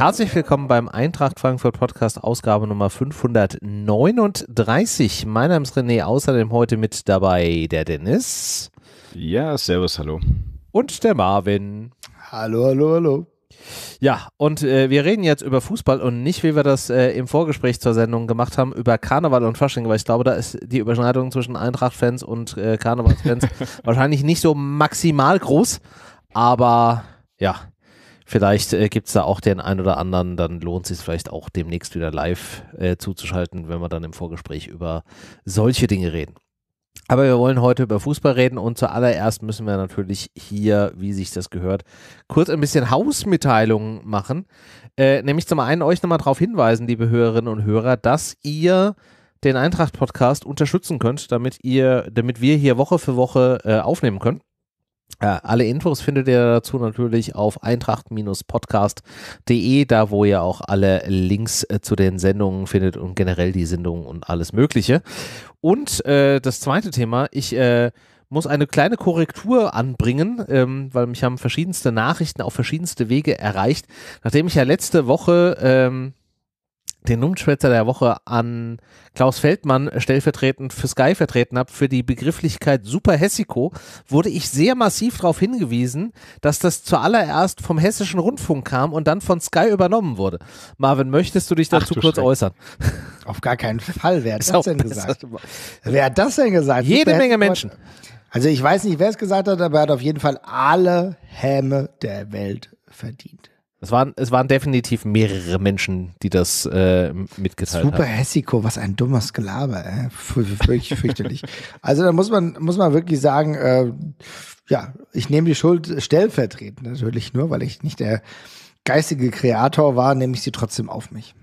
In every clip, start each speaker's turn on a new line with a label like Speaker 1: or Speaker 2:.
Speaker 1: Herzlich willkommen beim Eintracht Frankfurt Podcast, Ausgabe Nummer 539. Mein Name ist René, außerdem heute mit dabei der Dennis. Ja, servus, hallo. Und der Marvin.
Speaker 2: Hallo, hallo, hallo.
Speaker 1: Ja, und äh, wir reden jetzt über Fußball und nicht, wie wir das äh, im Vorgespräch zur Sendung gemacht haben, über Karneval und Fasching, weil ich glaube, da ist die Überschneidung zwischen Eintracht-Fans und äh, Karnevals-Fans wahrscheinlich nicht so maximal groß, aber ja, Vielleicht äh, gibt es da auch den einen oder anderen, dann lohnt es sich vielleicht auch demnächst wieder live äh, zuzuschalten, wenn wir dann im Vorgespräch über solche Dinge reden. Aber wir wollen heute über Fußball reden und zuallererst müssen wir natürlich hier, wie sich das gehört, kurz ein bisschen Hausmitteilungen machen. Äh, nämlich zum einen euch nochmal darauf hinweisen, liebe Hörerinnen und Hörer, dass ihr den Eintracht-Podcast unterstützen könnt, damit ihr, damit wir hier Woche für Woche äh, aufnehmen können. Äh, alle Infos findet ihr dazu natürlich auf eintracht-podcast.de, da wo ihr auch alle Links äh, zu den Sendungen findet und generell die Sendungen und alles Mögliche. Und äh, das zweite Thema, ich äh, muss eine kleine Korrektur anbringen, ähm, weil mich haben verschiedenste Nachrichten auf verschiedenste Wege erreicht. Nachdem ich ja letzte Woche... Ähm, den Numtschwätzer der Woche an Klaus Feldmann stellvertretend für Sky vertreten habe, für die Begrifflichkeit Super Hessico, wurde ich sehr massiv darauf hingewiesen, dass das zuallererst vom Hessischen Rundfunk kam und dann von Sky übernommen wurde. Marvin, möchtest du dich dazu Ach, du kurz Schreck. äußern? Auf gar keinen Fall.
Speaker 2: Wer hat das denn gesagt? Wer hat das denn gesagt? Jede Menge Menschen. Also ich weiß nicht, wer es gesagt hat, aber er hat auf jeden Fall alle Häme der Welt verdient. Es
Speaker 1: waren, es waren definitiv mehrere Menschen, die das äh, mitgeteilt Super haben. Super
Speaker 2: Hessico, was ein dummes Gelaber, äh. wirklich fürchterlich. also da muss man, muss man wirklich sagen, äh, ja, ich nehme die Schuld stellvertretend natürlich nur, weil ich nicht der geistige Kreator war, nehme ich sie trotzdem auf mich.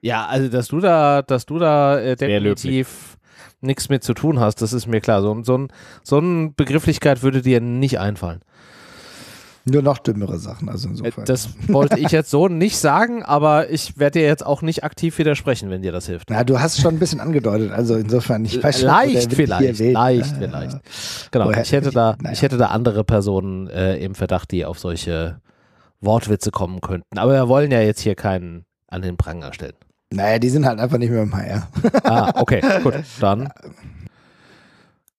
Speaker 1: Ja, also dass du da, dass du da äh, definitiv nichts mit zu tun hast, das ist mir klar. So, so, so eine Begrifflichkeit würde dir nicht einfallen.
Speaker 2: Nur noch dümmere Sachen, also insofern.
Speaker 1: Das wollte ich jetzt so nicht sagen, aber ich werde dir jetzt auch nicht aktiv widersprechen, wenn dir das hilft. Na,
Speaker 2: du hast schon ein bisschen angedeutet, also insofern, ich weiß Leicht schon, vielleicht, leicht ah. vielleicht. Ja. Genau, ich hätte, ich,
Speaker 1: da, naja. ich hätte da andere Personen äh, im Verdacht, die auf solche Wortwitze kommen könnten. Aber wir wollen ja jetzt hier keinen an den Pranger stellen.
Speaker 2: Naja, die sind halt einfach nicht mehr im HR. ah, okay, gut,
Speaker 1: dann.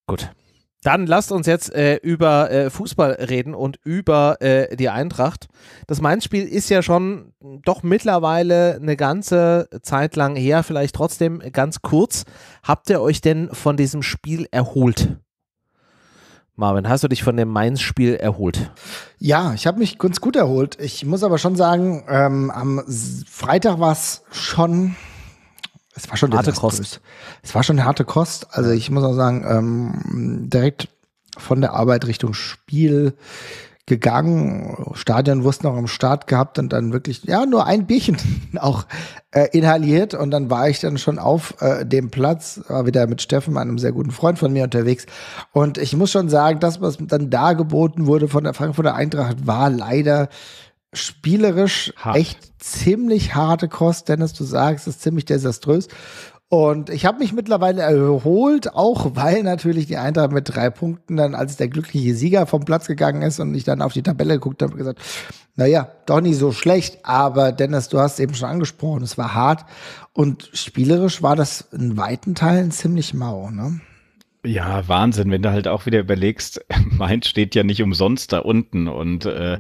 Speaker 1: Gut. Dann lasst uns jetzt äh, über äh, Fußball reden und über äh, die Eintracht. Das Mainz-Spiel ist ja schon doch mittlerweile eine ganze Zeit lang her, vielleicht trotzdem ganz kurz. Habt ihr euch denn von diesem Spiel erholt? Marvin, hast du dich von dem Mainz-Spiel erholt?
Speaker 2: Ja, ich habe mich ganz gut erholt. Ich muss aber schon sagen, ähm, am Freitag war es schon es war schon harte Kost. Es war schon harte Kost. Also ich muss auch sagen, ähm, direkt von der Arbeit Richtung Spiel gegangen, Stadion wussten noch am Start gehabt und dann wirklich, ja, nur ein Bierchen auch äh, inhaliert und dann war ich dann schon auf äh, dem Platz, war wieder mit Steffen, einem sehr guten Freund von mir unterwegs und ich muss schon sagen, das, was dann da geboten wurde von der Frankfurter Eintracht, war leider spielerisch Hart. echt ziemlich harte Kost. Dennis, du sagst, ist ziemlich desaströs. Und ich habe mich mittlerweile erholt, auch weil natürlich die Eintracht mit drei Punkten dann als der glückliche Sieger vom Platz gegangen ist und ich dann auf die Tabelle geguckt habe gesagt, naja, doch nicht so schlecht, aber Dennis, du hast eben schon angesprochen, es war hart und spielerisch war das in weiten Teilen ziemlich mau, ne?
Speaker 3: Ja, Wahnsinn, wenn du halt auch wieder überlegst, Mainz steht ja nicht umsonst da unten und äh, äh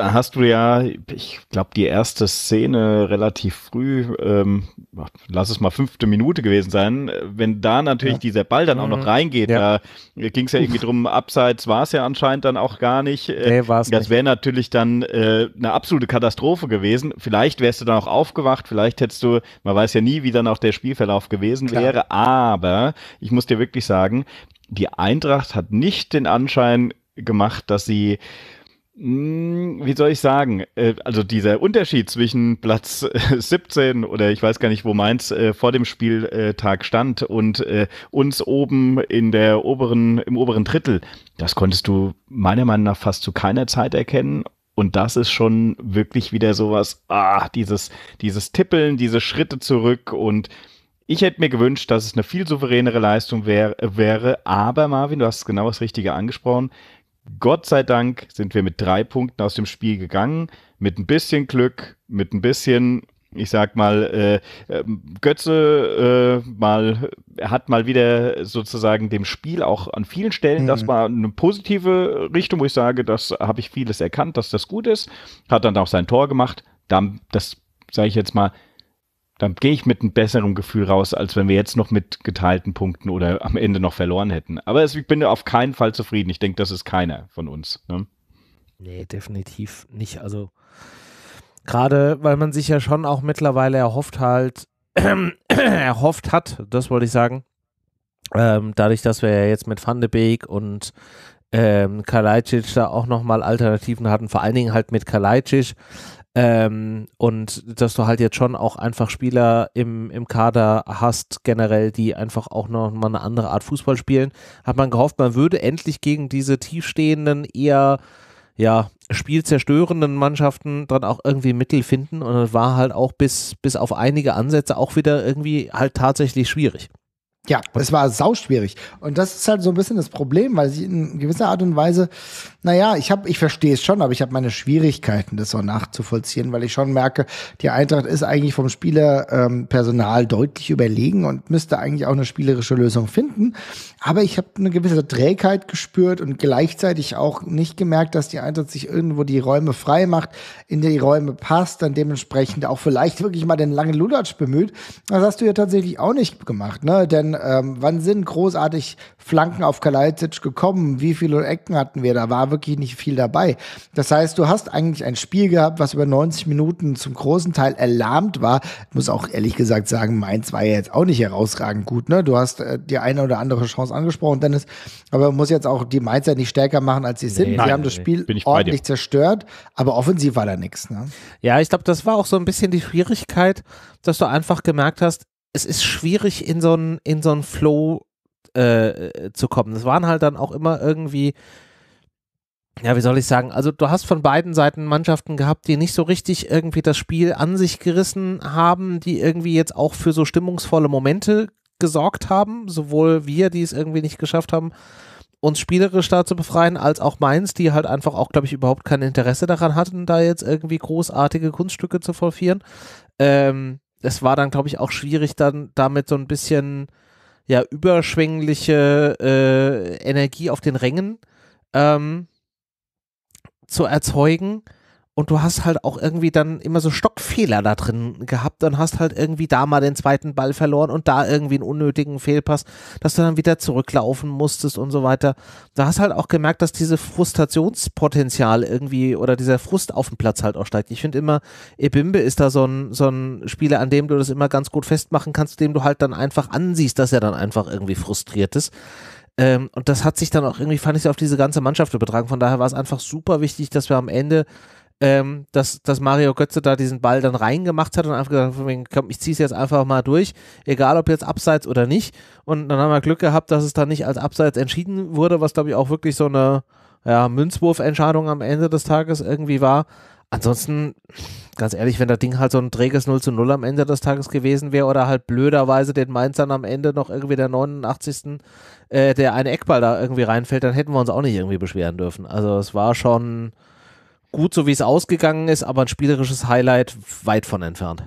Speaker 3: hast du ja, ich glaube, die erste Szene relativ früh, ähm, lass es mal fünfte Minute gewesen sein, wenn da natürlich ja. dieser Ball dann auch noch mhm. reingeht, ja. da ging es ja irgendwie drum, abseits war es ja anscheinend dann auch gar nicht. Äh, nee, war's das wäre natürlich dann äh, eine absolute Katastrophe gewesen. Vielleicht wärst du dann auch aufgewacht, vielleicht hättest du, man weiß ja nie, wie dann auch der Spielverlauf gewesen Klar. wäre, aber ich muss dir wirklich sagen, sagen, die Eintracht hat nicht den Anschein gemacht, dass sie hm, wie soll ich sagen? Äh, also dieser Unterschied zwischen Platz 17 äh, oder ich weiß gar nicht, wo Mainz äh, vor dem Spieltag stand und uns oben in der oberen, im oberen Drittel, das konntest du meiner Meinung nach fast zu keiner Zeit erkennen. Und das ist schon wirklich wieder sowas, ah, dieses, dieses Tippeln, diese Schritte zurück und ich hätte mir gewünscht, dass es eine viel souveränere Leistung wär, wäre, aber Marvin, du hast genau das Richtige angesprochen. Gott sei Dank sind wir mit drei Punkten aus dem Spiel gegangen. Mit ein bisschen Glück, mit ein bisschen, ich sag mal, äh, ähm, Götze äh, mal, hat mal wieder sozusagen dem Spiel auch an vielen Stellen, mhm. das war eine positive Richtung, wo ich sage, das habe ich vieles erkannt, dass das gut ist. Hat dann auch sein Tor gemacht. Dann, das sage ich jetzt mal, dann gehe ich mit einem besseren Gefühl raus, als wenn wir jetzt noch mit geteilten Punkten oder am Ende noch verloren hätten. Aber ich bin auf keinen Fall zufrieden. Ich denke, das ist keiner von uns. Ne?
Speaker 1: Nee, definitiv nicht. Also gerade, weil man sich ja schon auch mittlerweile erhofft halt, erhofft hat, das wollte ich sagen, ähm, dadurch, dass wir ja jetzt mit Van de Beek und ähm, Kalajdzic da auch nochmal Alternativen hatten, vor allen Dingen halt mit Kalajdzic, ähm, und dass du halt jetzt schon auch einfach Spieler im, im Kader hast, generell, die einfach auch nochmal eine andere Art Fußball spielen, hat man gehofft, man würde endlich gegen diese tiefstehenden, eher ja, spielzerstörenden Mannschaften dann auch irgendwie Mittel finden. Und das war halt auch bis, bis auf einige Ansätze auch wieder irgendwie halt tatsächlich
Speaker 2: schwierig. Ja, es war sauschwierig. Und das ist halt so ein bisschen das Problem, weil sie in gewisser Art und Weise, naja, ich habe, ich verstehe es schon, aber ich habe meine Schwierigkeiten, das so nachzuvollziehen, weil ich schon merke, die Eintracht ist eigentlich vom Spielerpersonal ähm, deutlich überlegen und müsste eigentlich auch eine spielerische Lösung finden. Aber ich habe eine gewisse Trägheit gespürt und gleichzeitig auch nicht gemerkt, dass die Eintracht sich irgendwo die Räume frei macht, in die Räume passt, dann dementsprechend auch vielleicht wirklich mal den langen Lulatsch bemüht. Das hast du ja tatsächlich auch nicht gemacht, ne? Denn ähm, wann sind großartig Flanken auf Kalajdzic gekommen? Wie viele Ecken hatten wir? Da war wirklich nicht viel dabei. Das heißt, du hast eigentlich ein Spiel gehabt, was über 90 Minuten zum großen Teil erlahmt war. Ich muss auch ehrlich gesagt sagen, Mainz war ja jetzt auch nicht herausragend gut. Ne? Du hast äh, die eine oder andere Chance angesprochen, Dennis. Aber man muss jetzt auch die Mainzer nicht stärker machen, als sie nee, sind. Nein, die haben das Spiel ordentlich zerstört, aber offensiv war da nichts. Ne?
Speaker 1: Ja, ich glaube, das war auch so ein bisschen die Schwierigkeit, dass du einfach gemerkt hast, es ist schwierig, in so einen so Flow äh, zu kommen. Es waren halt dann auch immer irgendwie, ja, wie soll ich sagen, also du hast von beiden Seiten Mannschaften gehabt, die nicht so richtig irgendwie das Spiel an sich gerissen haben, die irgendwie jetzt auch für so stimmungsvolle Momente gesorgt haben, sowohl wir, die es irgendwie nicht geschafft haben, uns spielerisch da zu befreien, als auch Mainz, die halt einfach auch, glaube ich, überhaupt kein Interesse daran hatten, da jetzt irgendwie großartige Kunststücke zu vollführen. Ähm, es war dann, glaube ich, auch schwierig, dann damit so ein bisschen ja überschwängliche äh, Energie auf den Rängen ähm, zu erzeugen und du hast halt auch irgendwie dann immer so Stockfehler da drin gehabt und hast halt irgendwie da mal den zweiten Ball verloren und da irgendwie einen unnötigen Fehlpass, dass du dann wieder zurücklaufen musstest und so weiter. Da hast halt auch gemerkt, dass diese Frustrationspotenzial irgendwie oder dieser Frust auf dem Platz halt auch steigt. Ich finde immer, Ebimbe ist da so ein, so ein Spieler, an dem du das immer ganz gut festmachen kannst, dem du halt dann einfach ansiehst, dass er dann einfach irgendwie frustriert ist ähm, und das hat sich dann auch irgendwie, fand ich, auf diese ganze Mannschaft übertragen. Von daher war es einfach super wichtig, dass wir am Ende ähm, dass, dass Mario Götze da diesen Ball dann reingemacht hat und einfach gesagt hat, komm, ich ziehe es jetzt einfach mal durch, egal ob jetzt abseits oder nicht. Und dann haben wir Glück gehabt, dass es dann nicht als abseits entschieden wurde, was glaube ich auch wirklich so eine ja, Münzwurfentscheidung am Ende des Tages irgendwie war. Ansonsten, ganz ehrlich, wenn das Ding halt so ein träges 0 zu 0 am Ende des Tages gewesen wäre oder halt blöderweise den Mainz dann am Ende noch irgendwie der 89. Äh, der eine Eckball da irgendwie reinfällt, dann hätten wir uns auch nicht irgendwie beschweren dürfen. Also es war schon, gut, so wie es ausgegangen ist, aber ein spielerisches
Speaker 3: Highlight weit von entfernt.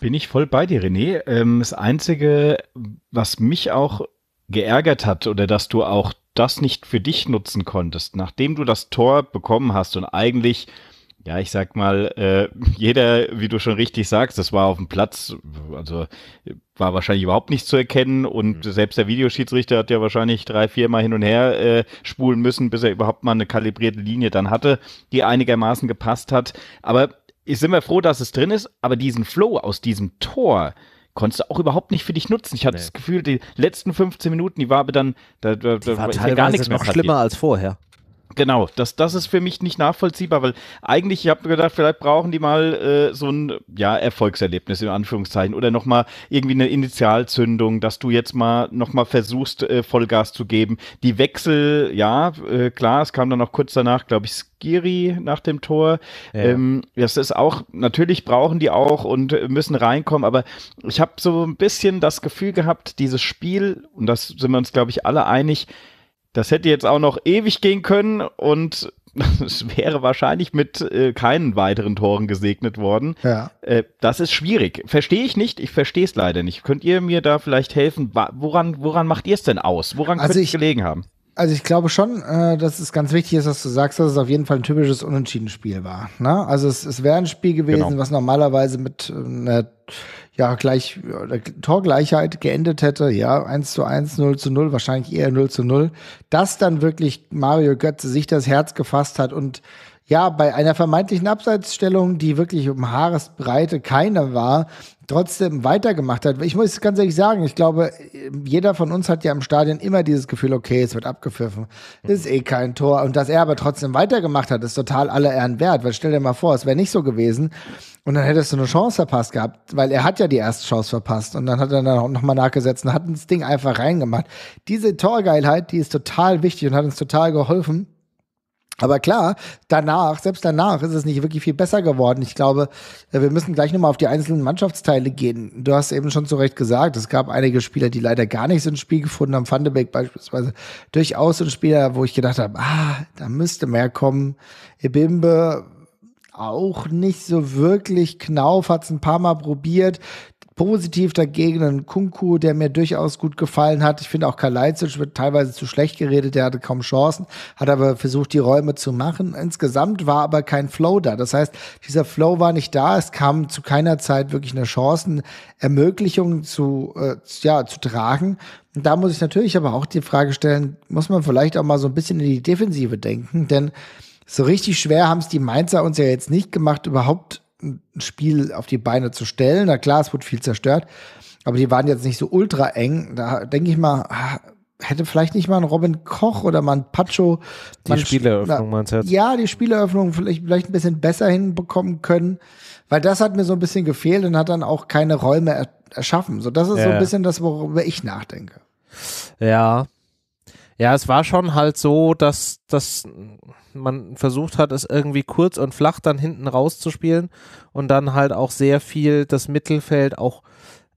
Speaker 3: Bin ich voll bei dir, René. Ähm, das Einzige, was mich auch geärgert hat oder dass du auch das nicht für dich nutzen konntest, nachdem du das Tor bekommen hast und eigentlich ja, ich sag mal, äh, jeder, wie du schon richtig sagst, das war auf dem Platz, also war wahrscheinlich überhaupt nicht zu erkennen und mhm. selbst der Videoschiedsrichter hat ja wahrscheinlich drei, vier Mal hin und her äh, spulen müssen, bis er überhaupt mal eine kalibrierte Linie dann hatte, die einigermaßen gepasst hat. Aber ich sind wir froh, dass es drin ist, aber diesen Flow aus diesem Tor, konntest du auch überhaupt nicht für dich nutzen. Ich hatte nee. das Gefühl, die letzten 15 Minuten, die war aber dann, da, da, da war ist ja gar nichts noch mehr noch schlimmer
Speaker 1: als vorher.
Speaker 3: Genau, das, das ist für mich nicht nachvollziehbar, weil eigentlich, ich habe gedacht, vielleicht brauchen die mal äh, so ein ja, Erfolgserlebnis in Anführungszeichen oder nochmal irgendwie eine Initialzündung, dass du jetzt mal nochmal versuchst, äh, Vollgas zu geben. Die Wechsel, ja, äh, klar, es kam dann noch kurz danach, glaube ich, Skiri nach dem Tor. Ja. Ähm, das ist auch, natürlich brauchen die auch und müssen reinkommen, aber ich habe so ein bisschen das Gefühl gehabt, dieses Spiel, und das sind wir uns, glaube ich, alle einig, das hätte jetzt auch noch ewig gehen können und es wäre wahrscheinlich mit äh, keinen weiteren Toren gesegnet worden. Ja. Äh, das ist schwierig. Verstehe ich nicht. Ich verstehe es leider nicht. Könnt ihr mir da vielleicht helfen? Woran, woran macht ihr es denn aus? Woran also könnte ich gelegen haben?
Speaker 2: Also ich glaube schon, äh, dass es ganz wichtig ist, dass du sagst, dass es auf jeden Fall ein typisches Unentschieden-Spiel war. Ne? Also es, es wäre ein Spiel gewesen, genau. was normalerweise mit äh, einer ja, gleich, Torgleichheit geendet hätte. Ja, 1 zu 1, 0 zu 0, wahrscheinlich eher 0 zu 0. Dass dann wirklich Mario Götze sich das Herz gefasst hat und ja, bei einer vermeintlichen Abseitsstellung, die wirklich um Haaresbreite keine war, trotzdem weitergemacht hat. Ich muss ganz ehrlich sagen, ich glaube, jeder von uns hat ja im Stadion immer dieses Gefühl, okay, es wird abgepfiffen, ist eh kein Tor. Und dass er aber trotzdem weitergemacht hat, ist total aller Ehren wert. Weil stell dir mal vor, es wäre nicht so gewesen und dann hättest du eine Chance verpasst gehabt, weil er hat ja die erste Chance verpasst und dann hat er dann auch nochmal nachgesetzt und hat das Ding einfach reingemacht. Diese Torgeilheit, die ist total wichtig und hat uns total geholfen aber klar, danach, selbst danach ist es nicht wirklich viel besser geworden. Ich glaube, äh, wir müssen gleich nochmal auf die einzelnen Mannschaftsteile gehen. Du hast eben schon zu Recht gesagt, es gab einige Spieler, die leider gar nichts ins Spiel gefunden haben. Van beispielsweise durchaus ein Spieler, wo ich gedacht habe, ah, da müsste mehr kommen. Ebimbe auch nicht so wirklich. Knauf hat es ein paar Mal probiert positiv dagegen einen Kunku, der mir durchaus gut gefallen hat. Ich finde auch Kalajdzic wird teilweise zu schlecht geredet, der hatte kaum Chancen, hat aber versucht, die Räume zu machen. Insgesamt war aber kein Flow da. Das heißt, dieser Flow war nicht da. Es kam zu keiner Zeit wirklich eine Chancenermöglichung zu, äh, ja, zu tragen. Und da muss ich natürlich aber auch die Frage stellen, muss man vielleicht auch mal so ein bisschen in die Defensive denken, denn so richtig schwer haben es die Mainzer uns ja jetzt nicht gemacht, überhaupt ein Spiel auf die Beine zu stellen. Na klar, es wurde viel zerstört, aber die waren jetzt nicht so ultra eng. Da denke ich mal, ah, hätte vielleicht nicht mal ein Robin Koch oder mal ein Pacho. Die Spieleröffnung meinst du jetzt? Ja, die Spieleröffnung vielleicht, vielleicht ein bisschen besser hinbekommen können, weil das hat mir so ein bisschen gefehlt und hat dann auch keine Räume er erschaffen. So, das ist ja. so ein bisschen das, worüber ich nachdenke.
Speaker 1: Ja. Ja, es war schon halt so, dass das man versucht hat, es irgendwie kurz und flach dann hinten rauszuspielen und dann halt auch sehr viel das Mittelfeld auch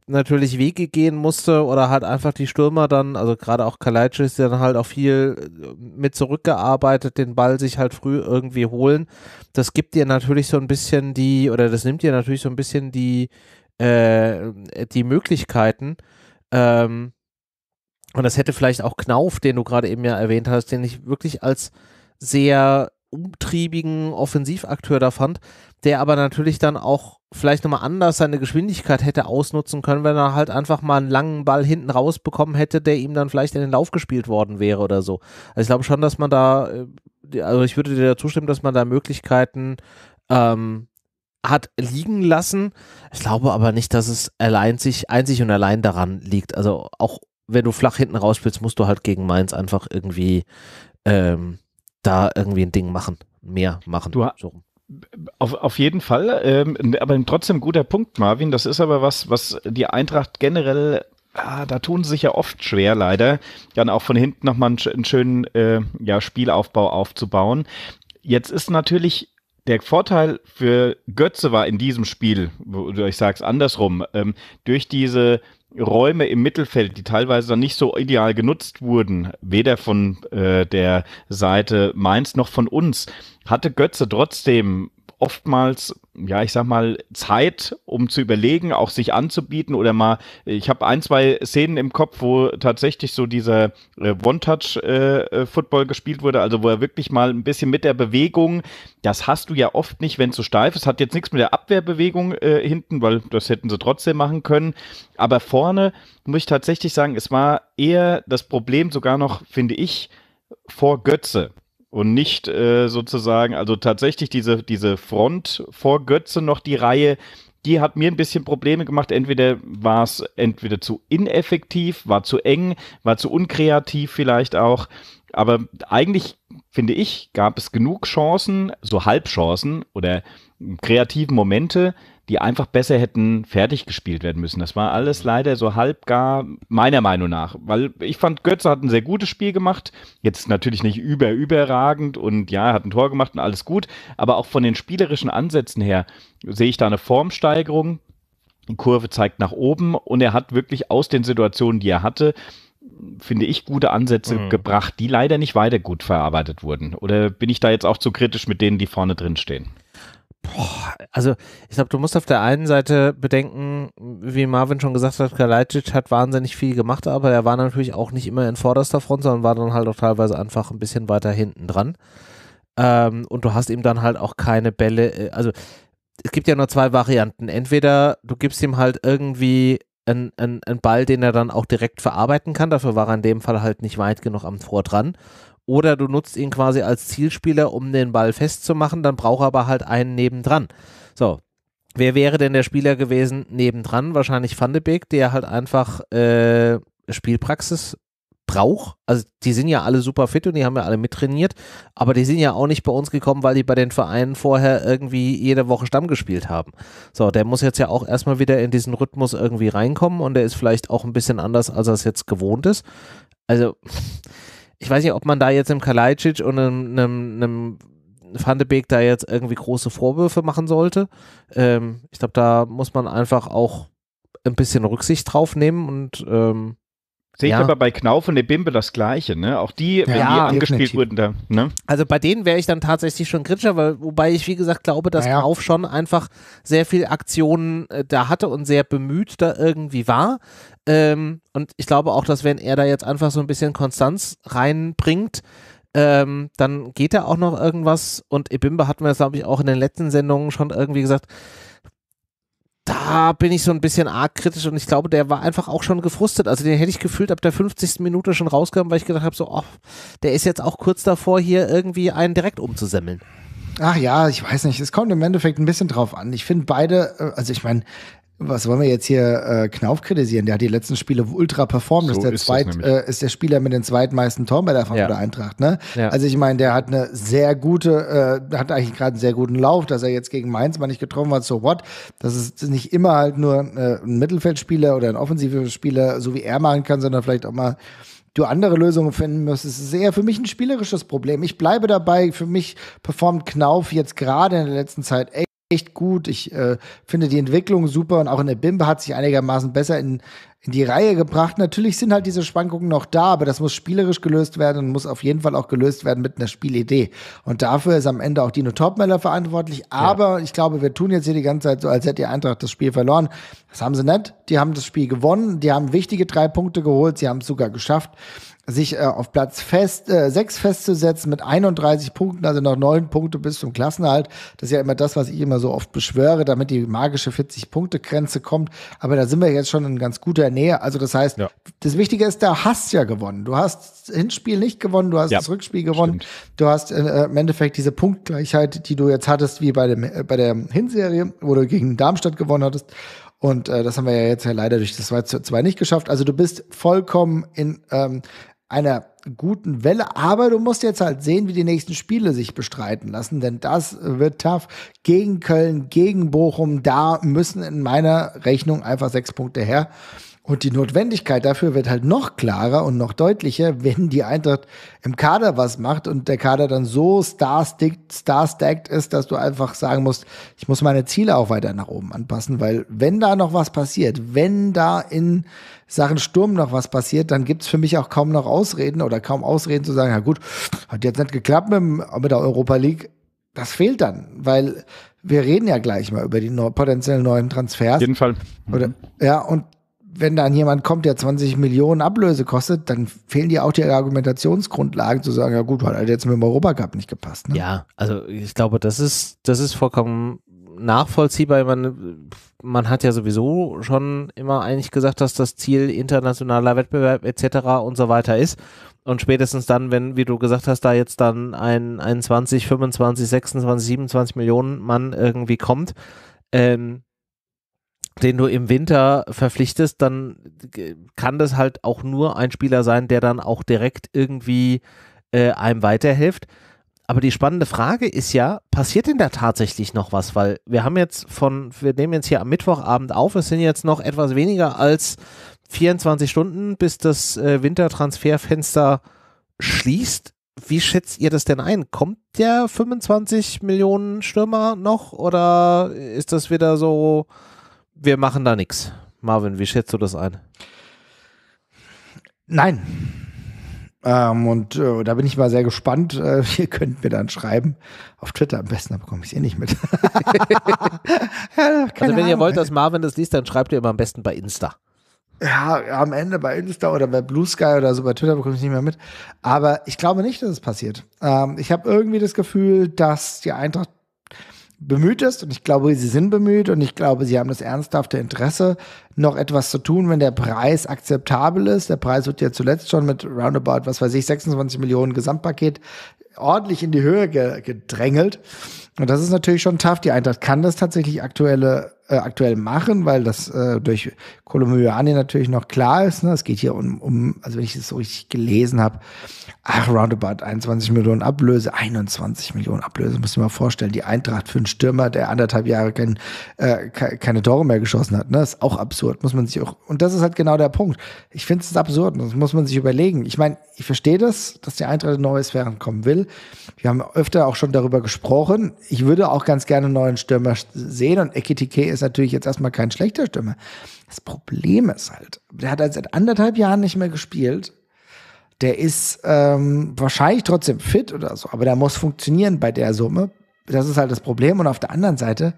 Speaker 1: natürlich Wege gehen musste oder halt einfach die Stürmer dann, also gerade auch Kalajdzic ist dann halt auch viel äh, mit zurückgearbeitet, den Ball sich halt früh irgendwie holen. Das gibt dir natürlich so ein bisschen die, oder das nimmt dir natürlich so ein bisschen die, äh, die Möglichkeiten. Ähm, und das hätte vielleicht auch Knauf, den du gerade eben ja erwähnt hast, den ich wirklich als sehr umtriebigen Offensivakteur da fand, der aber natürlich dann auch vielleicht nochmal anders seine Geschwindigkeit hätte ausnutzen können, wenn er halt einfach mal einen langen Ball hinten rausbekommen hätte, der ihm dann vielleicht in den Lauf gespielt worden wäre oder so. Also ich glaube schon, dass man da, äh, also ich würde dir da zustimmen, dass man da Möglichkeiten ähm, hat liegen lassen. Ich glaube aber nicht, dass es allein sich, einzig und allein daran liegt. Also auch wenn du flach hinten rausspielst, musst du halt gegen Mainz einfach irgendwie ähm, da irgendwie ein Ding machen, mehr machen. Du, so.
Speaker 3: Auf, auf jeden Fall, ähm, aber trotzdem guter Punkt, Marvin. Das ist aber was, was die Eintracht generell Ah, da tun sie sich ja oft schwer, leider, dann auch von hinten nochmal einen, einen schönen äh, ja, Spielaufbau aufzubauen. Jetzt ist natürlich der Vorteil für Götze war in diesem Spiel, oder ich sage es andersrum, ähm, durch diese Räume im Mittelfeld, die teilweise dann nicht so ideal genutzt wurden, weder von äh, der Seite Mainz noch von uns, hatte Götze trotzdem oftmals, ja, ich sag mal, Zeit, um zu überlegen, auch sich anzubieten oder mal, ich habe ein, zwei Szenen im Kopf, wo tatsächlich so dieser äh, One-Touch-Football äh, gespielt wurde, also wo er wirklich mal ein bisschen mit der Bewegung, das hast du ja oft nicht, wenn es so steif ist, hat jetzt nichts mit der Abwehrbewegung äh, hinten, weil das hätten sie trotzdem machen können, aber vor vorne muss ich tatsächlich sagen, es war eher das Problem sogar noch, finde ich, vor Götze und nicht äh, sozusagen, also tatsächlich diese, diese Front vor Götze noch die Reihe, die hat mir ein bisschen Probleme gemacht. Entweder war es entweder zu ineffektiv, war zu eng, war zu unkreativ vielleicht auch. Aber eigentlich, finde ich, gab es genug Chancen, so Halbchancen oder kreativen Momente, die einfach besser hätten fertig gespielt werden müssen. Das war alles mhm. leider so halb gar, meiner Meinung nach. Weil ich fand, Götze hat ein sehr gutes Spiel gemacht. Jetzt natürlich nicht über, überragend und ja, er hat ein Tor gemacht und alles gut. Aber auch von den spielerischen Ansätzen her sehe ich da eine Formsteigerung. Die Kurve zeigt nach oben und er hat wirklich aus den Situationen, die er hatte, finde ich, gute Ansätze mhm. gebracht, die leider nicht weiter gut verarbeitet wurden. Oder bin ich da jetzt auch zu kritisch mit denen, die vorne drin stehen?
Speaker 1: Boah, also ich glaube, du musst auf der einen Seite bedenken, wie Marvin schon gesagt hat, Kalajdzic hat wahnsinnig viel gemacht, aber er war natürlich auch nicht immer in vorderster Front, sondern war dann halt auch teilweise einfach ein bisschen weiter hinten dran. Ähm, und du hast ihm dann halt auch keine Bälle, äh, also es gibt ja nur zwei Varianten. Entweder du gibst ihm halt irgendwie einen, einen, einen Ball, den er dann auch direkt verarbeiten kann, dafür war er in dem Fall halt nicht weit genug am Tor dran. Oder du nutzt ihn quasi als Zielspieler, um den Ball festzumachen, dann braucht er aber halt einen nebendran. So, Wer wäre denn der Spieler gewesen nebendran? Wahrscheinlich Van de Beek, der halt einfach äh, Spielpraxis braucht. Also die sind ja alle super fit und die haben ja alle mittrainiert, aber die sind ja auch nicht bei uns gekommen, weil die bei den Vereinen vorher irgendwie jede Woche Stamm gespielt haben. So, der muss jetzt ja auch erstmal wieder in diesen Rhythmus irgendwie reinkommen und der ist vielleicht auch ein bisschen anders, als er es jetzt gewohnt ist. Also ich weiß nicht, ob man da jetzt im Kalajdzic und einem, einem, Van de Beek da jetzt irgendwie große Vorwürfe machen sollte. Ähm, ich glaube, da muss man einfach auch ein bisschen Rücksicht drauf nehmen und
Speaker 3: ähm, Sehe ich ja. aber bei Knauf und der Bimbe das Gleiche, ne? Auch die, ja, wenn die angespielt definitiv. wurden da, ne?
Speaker 1: Also bei denen wäre ich dann tatsächlich schon kritischer, weil, wobei ich, wie gesagt, glaube, dass naja. Knauf schon einfach sehr viel Aktionen äh, da hatte und sehr bemüht da irgendwie war. Ähm, und ich glaube auch, dass wenn er da jetzt einfach so ein bisschen Konstanz reinbringt, ähm, dann geht da auch noch irgendwas. Und Ebimba hatten wir das, glaube ich, auch in den letzten Sendungen schon irgendwie gesagt. Da bin ich so ein bisschen arg kritisch und ich glaube, der war einfach auch schon gefrustet. Also den hätte ich gefühlt ab der 50. Minute schon rausgehauen, weil ich gedacht habe, so, oh, der ist jetzt auch kurz
Speaker 2: davor, hier irgendwie einen direkt umzusemmeln. Ach ja, ich weiß nicht. Es kommt im Endeffekt ein bisschen drauf an. Ich finde beide, äh, also ich meine, was wollen wir jetzt hier äh, Knauf kritisieren? Der hat die letzten Spiele ultra performt. So ist, der ist, zweit, äh, ist der Spieler mit den zweitmeisten Toren bei der Frankfurter ja. Eintracht. Ne? Ja. Also ich meine, der hat eine sehr gute, äh, hat eigentlich gerade einen sehr guten Lauf, dass er jetzt gegen Mainz mal nicht getroffen hat, so what? Das ist nicht immer halt nur äh, ein Mittelfeldspieler oder ein offensiver Spieler, so wie er machen kann, sondern vielleicht auch mal du andere Lösungen finden müsstest. Es ist eher für mich ein spielerisches Problem. Ich bleibe dabei, für mich performt Knauf jetzt gerade in der letzten Zeit echt echt gut. Ich äh, finde die Entwicklung super und auch in der Bimbe hat sich einigermaßen besser in, in die Reihe gebracht. Natürlich sind halt diese Schwankungen noch da, aber das muss spielerisch gelöst werden und muss auf jeden Fall auch gelöst werden mit einer Spielidee. Und dafür ist am Ende auch Dino Topmeller verantwortlich. Aber ja. ich glaube, wir tun jetzt hier die ganze Zeit so, als hätte die Eintracht das Spiel verloren. Das haben sie nicht. Die haben das Spiel gewonnen. Die haben wichtige drei Punkte geholt. Sie haben es sogar geschafft sich äh, auf Platz fest, äh, 6 festzusetzen mit 31 Punkten, also noch neun Punkte bis zum Klassenhalt. Das ist ja immer das, was ich immer so oft beschwöre, damit die magische 40-Punkte-Grenze kommt. Aber da sind wir jetzt schon in ganz guter Nähe. Also das heißt, ja. das Wichtige ist, da hast ja gewonnen. Du hast das Hinspiel nicht gewonnen, du hast ja. das Rückspiel gewonnen. Stimmt. Du hast äh, im Endeffekt diese Punktgleichheit, die du jetzt hattest, wie bei, dem, äh, bei der Hinserie, wo du gegen Darmstadt gewonnen hattest. Und äh, das haben wir ja jetzt ja leider durch das 2 zu 2 nicht geschafft. Also du bist vollkommen in, ähm, einer guten Welle. Aber du musst jetzt halt sehen, wie die nächsten Spiele sich bestreiten lassen, denn das wird tough. Gegen Köln, gegen Bochum, da müssen in meiner Rechnung einfach sechs Punkte her. Und die Notwendigkeit dafür wird halt noch klarer und noch deutlicher, wenn die Eintracht im Kader was macht und der Kader dann so star-stacked ist, dass du einfach sagen musst, ich muss meine Ziele auch weiter nach oben anpassen, weil wenn da noch was passiert, wenn da in Sachen Sturm noch was passiert, dann gibt es für mich auch kaum noch Ausreden oder kaum Ausreden zu sagen, ja gut, hat jetzt nicht geklappt mit, mit der Europa League. Das fehlt dann, weil wir reden ja gleich mal über die neu, potenziell neuen Transfers. Auf jeden Fall. Mhm. Oder, ja, und wenn dann jemand kommt, der 20 Millionen Ablöse kostet, dann fehlen dir auch die Argumentationsgrundlagen zu sagen, ja gut, hat halt jetzt mit dem Europacup nicht gepasst.
Speaker 3: Ne? Ja,
Speaker 1: also ich glaube, das ist, das ist vollkommen nachvollziehbar. Man, man hat ja sowieso schon immer eigentlich gesagt, dass das Ziel internationaler Wettbewerb etc. und so weiter ist. Und spätestens dann, wenn, wie du gesagt hast, da jetzt dann ein, ein 20, 25, 26, 27 Millionen Mann irgendwie kommt, ähm, den du im Winter verpflichtest, dann kann das halt auch nur ein Spieler sein, der dann auch direkt irgendwie äh, einem weiterhilft. Aber die spannende Frage ist ja, passiert denn da tatsächlich noch was? Weil wir haben jetzt von, wir nehmen jetzt hier am Mittwochabend auf, es sind jetzt noch etwas weniger als 24 Stunden, bis das äh, Wintertransferfenster schließt. Wie schätzt ihr das denn ein? Kommt der 25 Millionen Stürmer noch oder ist das wieder so, wir machen da nichts? Marvin, wie schätzt du das ein?
Speaker 2: Nein, ähm, und äh, da bin ich mal sehr gespannt. Äh, ihr könnt mir dann schreiben. Auf Twitter am besten, da bekomme ich es eh nicht mit.
Speaker 1: ja, also wenn ihr wollt, dass Marvin das liest, dann schreibt ihr immer am besten bei Insta.
Speaker 2: Ja, am Ende bei Insta oder bei Blue Sky oder so bei Twitter bekomme ich nicht mehr mit. Aber ich glaube nicht, dass es passiert. Ähm, ich habe irgendwie das Gefühl, dass die Eintracht bemüht ist und ich glaube, sie sind bemüht und ich glaube, sie haben das ernsthafte Interesse, noch etwas zu tun, wenn der Preis akzeptabel ist. Der Preis wird ja zuletzt schon mit roundabout, was weiß ich, 26 Millionen Gesamtpaket ordentlich in die Höhe gedrängelt. Und das ist natürlich schon tough. Die Eintracht kann das tatsächlich aktuelle, äh, aktuell machen, weil das äh, durch Kolomyani natürlich noch klar ist. Ne? Es geht hier um, um, also wenn ich das so richtig gelesen habe, ach, roundabout 21 Millionen Ablöse, 21 Millionen Ablöse, muss ich mir mal vorstellen. Die Eintracht für einen Stürmer, der anderthalb Jahre kein, äh, keine Tore mehr geschossen hat, ne? Das ist auch absurd absurd, muss man sich auch, und das ist halt genau der Punkt. Ich finde es absurd, das muss man sich überlegen. Ich meine, ich verstehe das, dass die Eintracht in neue Sphären kommen will. Wir haben öfter auch schon darüber gesprochen. Ich würde auch ganz gerne einen neuen Stürmer sehen und Ekitike ist natürlich jetzt erstmal kein schlechter Stürmer. Das Problem ist halt, der hat halt seit anderthalb Jahren nicht mehr gespielt. Der ist ähm, wahrscheinlich trotzdem fit oder so, aber der muss funktionieren bei der Summe. Das ist halt das Problem. Und auf der anderen Seite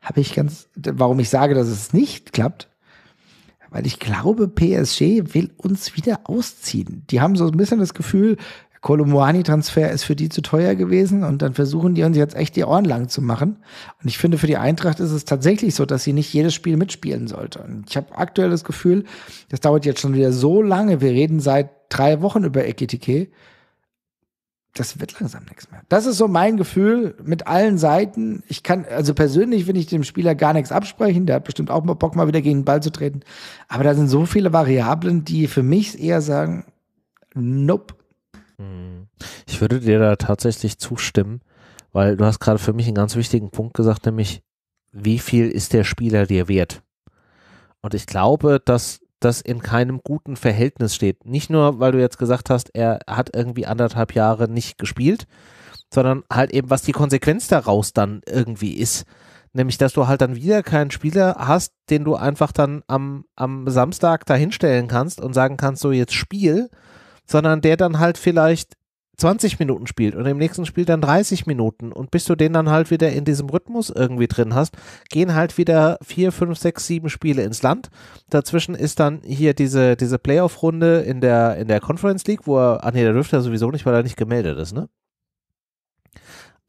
Speaker 2: habe ich ganz, warum ich sage, dass es nicht klappt, weil ich glaube, PSG will uns wieder ausziehen. Die haben so ein bisschen das Gefühl, Kolomoani-Transfer ist für die zu teuer gewesen und dann versuchen die uns jetzt echt die Ohren lang zu machen. Und ich finde, für die Eintracht ist es tatsächlich so, dass sie nicht jedes Spiel mitspielen sollte. Und ich habe aktuell das Gefühl, das dauert jetzt schon wieder so lange. Wir reden seit drei Wochen über Ekitike das wird langsam nichts mehr. Das ist so mein Gefühl mit allen Seiten. Ich kann, also persönlich will ich dem Spieler gar nichts absprechen. Der hat bestimmt auch mal Bock, mal wieder gegen den Ball zu treten. Aber da sind so viele Variablen, die für mich eher sagen, nope.
Speaker 1: Ich würde dir da tatsächlich zustimmen, weil du hast gerade für mich einen ganz wichtigen Punkt gesagt, nämlich wie viel ist der Spieler dir wert? Und ich glaube, dass das in keinem guten Verhältnis steht. Nicht nur, weil du jetzt gesagt hast, er hat irgendwie anderthalb Jahre nicht gespielt, sondern halt eben, was die Konsequenz daraus dann irgendwie ist. Nämlich, dass du halt dann wieder keinen Spieler hast, den du einfach dann am, am Samstag dahinstellen kannst und sagen kannst, so jetzt spiel, sondern der dann halt vielleicht 20 Minuten spielt und im nächsten Spiel dann 30 Minuten und bis du den dann halt wieder in diesem Rhythmus irgendwie drin hast, gehen halt wieder vier, fünf, sechs, sieben Spiele ins Land. Dazwischen ist dann hier diese, diese Playoff-Runde in der, in der Conference League, wo er, ah nee, da dürfte er sowieso nicht, weil er nicht gemeldet ist, ne?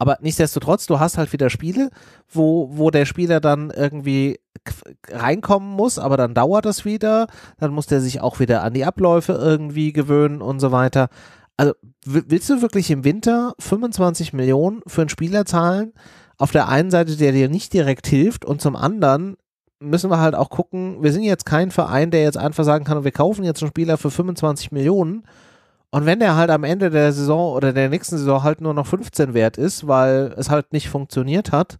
Speaker 1: Aber nichtsdestotrotz, du hast halt wieder Spiele, wo, wo der Spieler dann irgendwie reinkommen muss, aber dann dauert das wieder, dann muss der sich auch wieder an die Abläufe irgendwie gewöhnen und so weiter also willst du wirklich im Winter 25 Millionen für einen Spieler zahlen? Auf der einen Seite, der dir nicht direkt hilft und zum anderen müssen wir halt auch gucken, wir sind jetzt kein Verein, der jetzt einfach sagen kann, wir kaufen jetzt einen Spieler für 25 Millionen und wenn der halt am Ende der Saison oder der nächsten Saison halt nur noch 15 wert ist, weil es halt nicht funktioniert hat,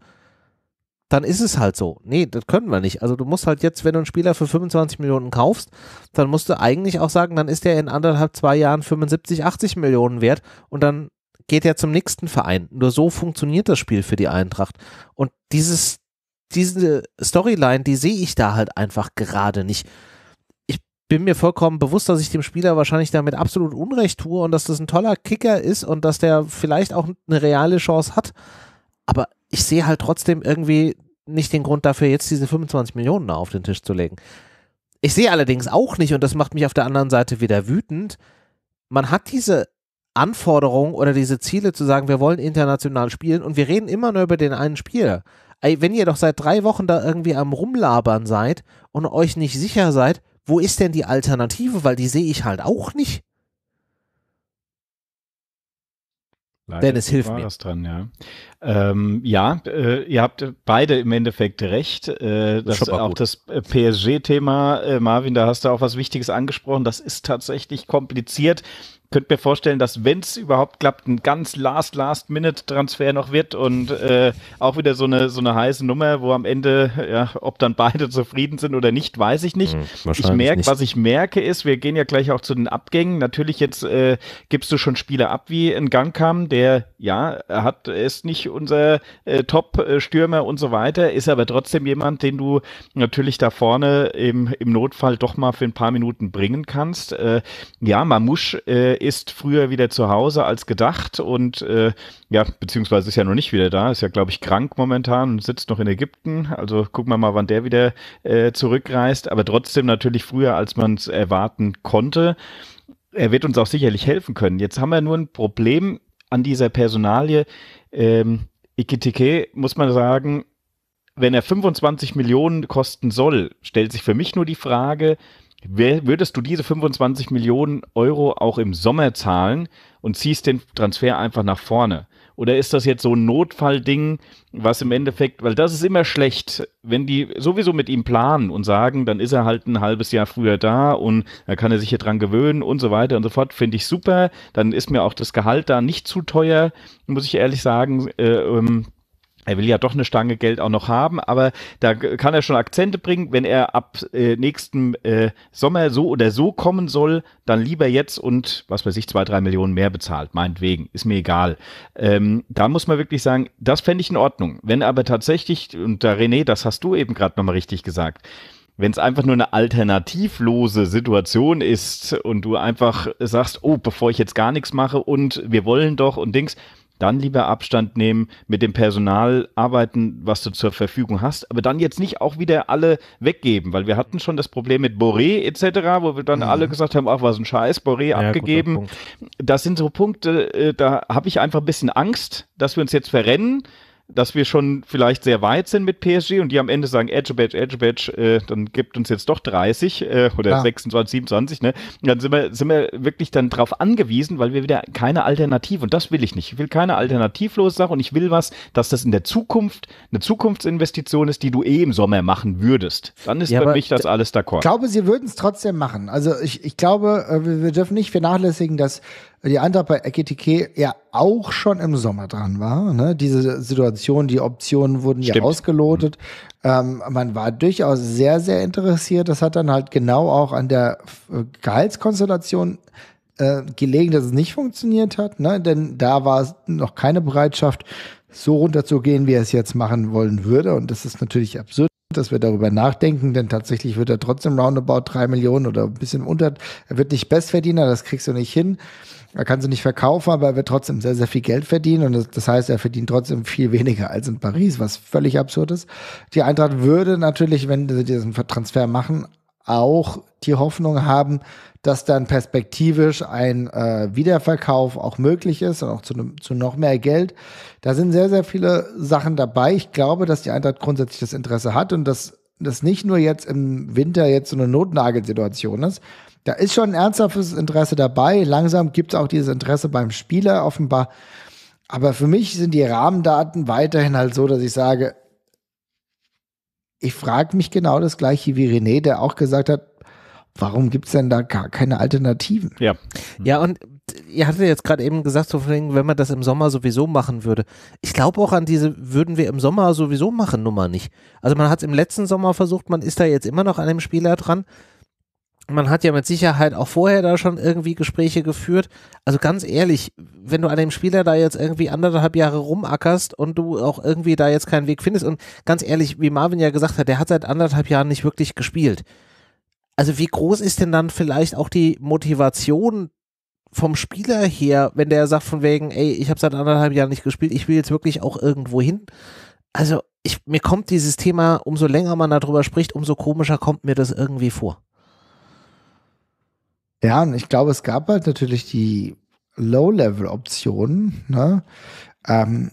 Speaker 1: dann ist es halt so. Nee, das können wir nicht. Also du musst halt jetzt, wenn du einen Spieler für 25 Millionen kaufst, dann musst du eigentlich auch sagen, dann ist der in anderthalb, zwei Jahren 75, 80 Millionen wert und dann geht er zum nächsten Verein. Nur so funktioniert das Spiel für die Eintracht. Und dieses, diese Storyline, die sehe ich da halt einfach gerade nicht. Ich bin mir vollkommen bewusst, dass ich dem Spieler wahrscheinlich damit absolut Unrecht tue und dass das ein toller Kicker ist und dass der vielleicht auch eine reale Chance hat. Aber ich sehe halt trotzdem irgendwie nicht den Grund dafür, jetzt diese 25 Millionen auf den Tisch zu legen. Ich sehe allerdings auch nicht, und das macht mich auf der anderen Seite wieder wütend, man hat diese Anforderungen oder diese Ziele zu sagen, wir wollen international spielen und wir reden immer nur über den einen Spieler. Ey, wenn ihr doch seit drei Wochen da irgendwie am Rumlabern seid und euch nicht sicher seid, wo ist denn die Alternative? Weil die sehe ich halt auch nicht.
Speaker 3: Leider Dennis, hilf war mir. Das dran, ja, ähm, ja äh, ihr habt beide im Endeffekt recht. Äh, das, das auch gut. das äh, PSG-Thema, äh, Marvin, da hast du auch was Wichtiges angesprochen. Das ist tatsächlich kompliziert könnte mir vorstellen, dass wenn es überhaupt klappt, ein ganz last last Minute Transfer noch wird und äh, auch wieder so eine so eine heiße Nummer, wo am Ende ja, ob dann beide zufrieden sind oder nicht, weiß ich nicht. Hm, ich merke, was ich merke ist, wir gehen ja gleich auch zu den Abgängen. Natürlich jetzt äh, gibst du schon Spieler ab wie in Gang kam, der ja hat ist nicht unser äh, Top Stürmer und so weiter, ist aber trotzdem jemand, den du natürlich da vorne im im Notfall doch mal für ein paar Minuten bringen kannst. Äh, ja, man Mamouche ist früher wieder zu Hause als gedacht und äh, ja, beziehungsweise ist ja noch nicht wieder da, ist ja, glaube ich, krank momentan und sitzt noch in Ägypten. Also gucken wir mal, wann der wieder äh, zurückreist, aber trotzdem natürlich früher, als man es erwarten konnte. Er wird uns auch sicherlich helfen können. Jetzt haben wir nur ein Problem an dieser Personalie. Ähm, Ikitike, muss man sagen, wenn er 25 Millionen kosten soll, stellt sich für mich nur die Frage, Würdest du diese 25 Millionen Euro auch im Sommer zahlen und ziehst den Transfer einfach nach vorne? Oder ist das jetzt so ein Notfallding, was im Endeffekt, weil das ist immer schlecht, wenn die sowieso mit ihm planen und sagen, dann ist er halt ein halbes Jahr früher da und dann kann er sich hier dran gewöhnen und so weiter und so fort, finde ich super. Dann ist mir auch das Gehalt da nicht zu teuer, muss ich ehrlich sagen. Äh, ähm, er will ja doch eine Stange Geld auch noch haben, aber da kann er schon Akzente bringen. Wenn er ab äh, nächsten äh, Sommer so oder so kommen soll, dann lieber jetzt und was weiß ich, zwei, drei Millionen mehr bezahlt, meinetwegen, ist mir egal. Ähm, da muss man wirklich sagen, das fände ich in Ordnung. Wenn aber tatsächlich, und da René, das hast du eben gerade nochmal richtig gesagt, wenn es einfach nur eine alternativlose Situation ist und du einfach sagst, oh, bevor ich jetzt gar nichts mache und wir wollen doch und Dings, dann lieber Abstand nehmen, mit dem Personal arbeiten, was du zur Verfügung hast, aber dann jetzt nicht auch wieder alle weggeben, weil wir hatten schon das Problem mit Boré etc., wo wir dann mhm. alle gesagt haben, ach was ein Scheiß, Boré ja, abgegeben. Das sind so Punkte, äh, da habe ich einfach ein bisschen Angst, dass wir uns jetzt verrennen dass wir schon vielleicht sehr weit sind mit PSG und die am Ende sagen, Edge Badge, Edge Badge, äh, dann gibt uns jetzt doch 30 äh, oder ja. 26, 27, ne? Und Dann sind wir, sind wir wirklich dann drauf angewiesen, weil wir wieder keine Alternative, und das will ich nicht. Ich will keine alternativlose Sache und ich will was, dass das in der Zukunft eine Zukunftsinvestition ist, die du eh im Sommer machen würdest. Dann ist ja, für mich das alles d'accord. Ich glaube, sie würden es trotzdem machen.
Speaker 2: Also ich, ich glaube, äh, wir dürfen nicht vernachlässigen, dass die Eintracht bei Ekitike ja auch schon im Sommer dran war. Ne? Diese Situation, die Optionen wurden Stimmt. ja ausgelotet. Mhm. Ähm, man war durchaus sehr, sehr interessiert. Das hat dann halt genau auch an der äh, Gehaltskonstellation äh, gelegen, dass es nicht funktioniert hat. Ne? Denn da war noch keine Bereitschaft, so runterzugehen, wie er es jetzt machen wollen würde. Und das ist natürlich absurd dass wir darüber nachdenken, denn tatsächlich wird er trotzdem roundabout drei Millionen oder ein bisschen unter. Er wird nicht Bestverdiener, das kriegst du nicht hin. Er kann sie nicht verkaufen, aber er wird trotzdem sehr, sehr viel Geld verdienen. Und das, das heißt, er verdient trotzdem viel weniger als in Paris, was völlig absurd ist. Die Eintracht würde natürlich, wenn sie diesen Transfer machen, auch die Hoffnung haben, dass dann perspektivisch ein äh, Wiederverkauf auch möglich ist und auch zu, ne, zu noch mehr Geld. Da sind sehr, sehr viele Sachen dabei. Ich glaube, dass die Eintracht grundsätzlich das Interesse hat und dass das nicht nur jetzt im Winter jetzt so eine Notnagelsituation ist. Da ist schon ein ernsthaftes Interesse dabei. Langsam gibt es auch dieses Interesse beim Spieler offenbar. Aber für mich sind die Rahmendaten weiterhin halt so, dass ich sage, ich frage mich genau das gleiche wie René, der auch gesagt hat, Warum gibt es denn da gar keine Alternativen? Ja. Ja, und ihr hattet jetzt gerade eben gesagt, wenn man das
Speaker 1: im Sommer sowieso machen würde. Ich glaube auch an diese würden wir im Sommer sowieso machen Nummer nicht. Also man hat es im letzten Sommer versucht, man ist da jetzt immer noch an dem Spieler dran. Man hat ja mit Sicherheit auch vorher da schon irgendwie Gespräche geführt. Also ganz ehrlich, wenn du an dem Spieler da jetzt irgendwie anderthalb Jahre rumackerst und du auch irgendwie da jetzt keinen Weg findest und ganz ehrlich, wie Marvin ja gesagt hat, der hat seit anderthalb Jahren nicht wirklich gespielt also wie groß ist denn dann vielleicht auch die Motivation vom Spieler her, wenn der sagt von wegen, ey, ich habe seit anderthalb Jahren nicht gespielt, ich will jetzt wirklich auch irgendwo hin. Also ich, mir kommt dieses Thema, umso länger man darüber spricht, umso komischer kommt mir das irgendwie vor.
Speaker 2: Ja, und ich glaube, es gab halt natürlich die Low-Level-Optionen. Ne? Ähm,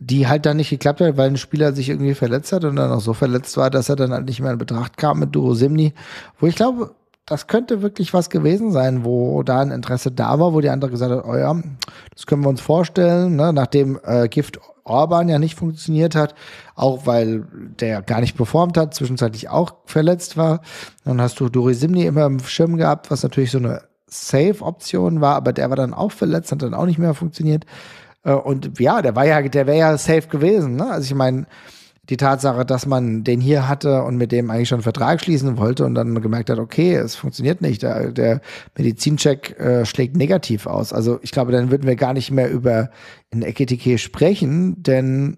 Speaker 2: die halt dann nicht geklappt hat, weil ein Spieler sich irgendwie verletzt hat und dann auch so verletzt war, dass er dann halt nicht mehr in Betracht kam mit Duro Simni, wo ich glaube, das könnte wirklich was gewesen sein, wo da ein Interesse da war, wo die andere gesagt hat, oh ja, das können wir uns vorstellen, ne? nachdem äh, Gift Orban ja nicht funktioniert hat, auch weil der gar nicht performt hat, zwischenzeitlich auch verletzt war. Dann hast du Duri Simni immer im Schirm gehabt, was natürlich so eine Safe-Option war, aber der war dann auch verletzt, hat dann auch nicht mehr funktioniert. Äh, und ja, der war ja, der wäre ja safe gewesen. Ne? Also ich meine, die Tatsache, dass man den hier hatte und mit dem eigentlich schon einen Vertrag schließen wollte und dann gemerkt hat, okay, es funktioniert nicht. Der, der Medizincheck äh, schlägt negativ aus. Also ich glaube, dann würden wir gar nicht mehr über ein Eketike sprechen, denn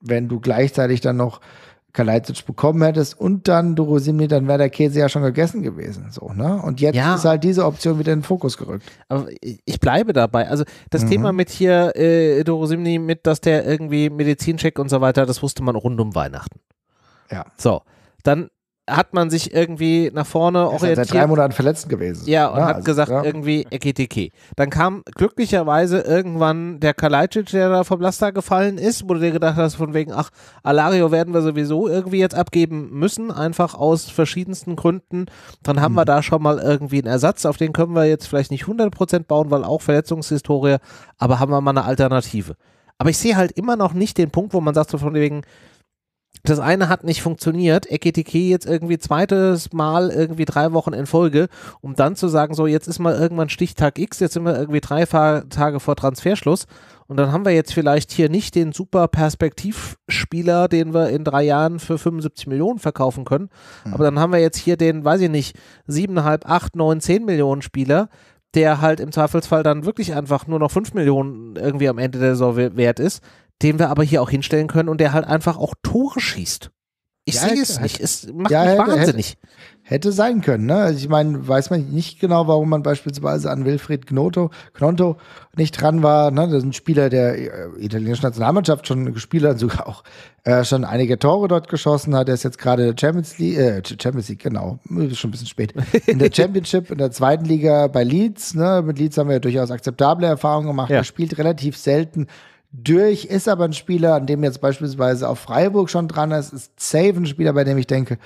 Speaker 2: wenn du gleichzeitig dann noch Kalajdzic bekommen hättest und dann Duro dann wäre der Käse ja schon gegessen gewesen. So, ne? Und jetzt ja. ist halt diese Option wieder in den Fokus gerückt. Aber ich
Speaker 1: bleibe dabei. Also das mhm. Thema mit hier äh, Duro mit, dass der irgendwie Medizincheck und so weiter, das wusste man rund um Weihnachten. Ja. So, dann hat man sich irgendwie nach vorne er ist orientiert. Halt seit drei Monaten verletzt gewesen. Ja, und ja, hat also, gesagt, ja. irgendwie Ekitiki. Dann kam glücklicherweise irgendwann der Kalajdzic, der da vom Laster gefallen ist, wo du dir gedacht hast, von wegen, ach, Alario werden wir sowieso irgendwie jetzt abgeben müssen, einfach aus verschiedensten Gründen. Dann haben mhm. wir da schon mal irgendwie einen Ersatz, auf den können wir jetzt vielleicht nicht 100% bauen, weil auch Verletzungshistorie, aber haben wir mal eine Alternative. Aber ich sehe halt immer noch nicht den Punkt, wo man sagt, so von wegen, das eine hat nicht funktioniert, EKTK e jetzt irgendwie zweites Mal irgendwie drei Wochen in Folge, um dann zu sagen, so jetzt ist mal irgendwann Stichtag X, jetzt sind wir irgendwie drei Tage vor Transferschluss und dann haben wir jetzt vielleicht hier nicht den super Perspektivspieler, den wir in drei Jahren für 75 Millionen verkaufen können, mhm. aber dann haben wir jetzt hier den, weiß ich nicht, siebeneinhalb, acht, neun, zehn Millionen Spieler, der halt im Zweifelsfall dann wirklich einfach nur noch 5 Millionen irgendwie am Ende der Saison wert ist, den wir aber hier auch hinstellen können und der halt einfach auch Tore schießt.
Speaker 2: Ich ja, sehe es nicht. Es macht ja, mich hätte, wahnsinnig. Hätte, hätte, sein können. Ne? Also ich meine, weiß man nicht genau, warum man beispielsweise an Wilfried Gnoto, Knonto nicht dran war. Ne? Das ist ein Spieler der äh, italienischen Nationalmannschaft, schon gespielt hat, sogar auch äh, schon einige Tore dort geschossen hat. Er ist jetzt gerade in der Champions League, äh, Champions League, genau, schon ein bisschen spät. In der Championship, in der zweiten Liga bei Leeds. Ne? Mit Leeds haben wir ja durchaus akzeptable Erfahrungen gemacht. Ja. Er spielt relativ selten durch, ist aber ein Spieler, an dem jetzt beispielsweise auch Freiburg schon dran ist, ist safe ein Spieler, bei dem ich denke,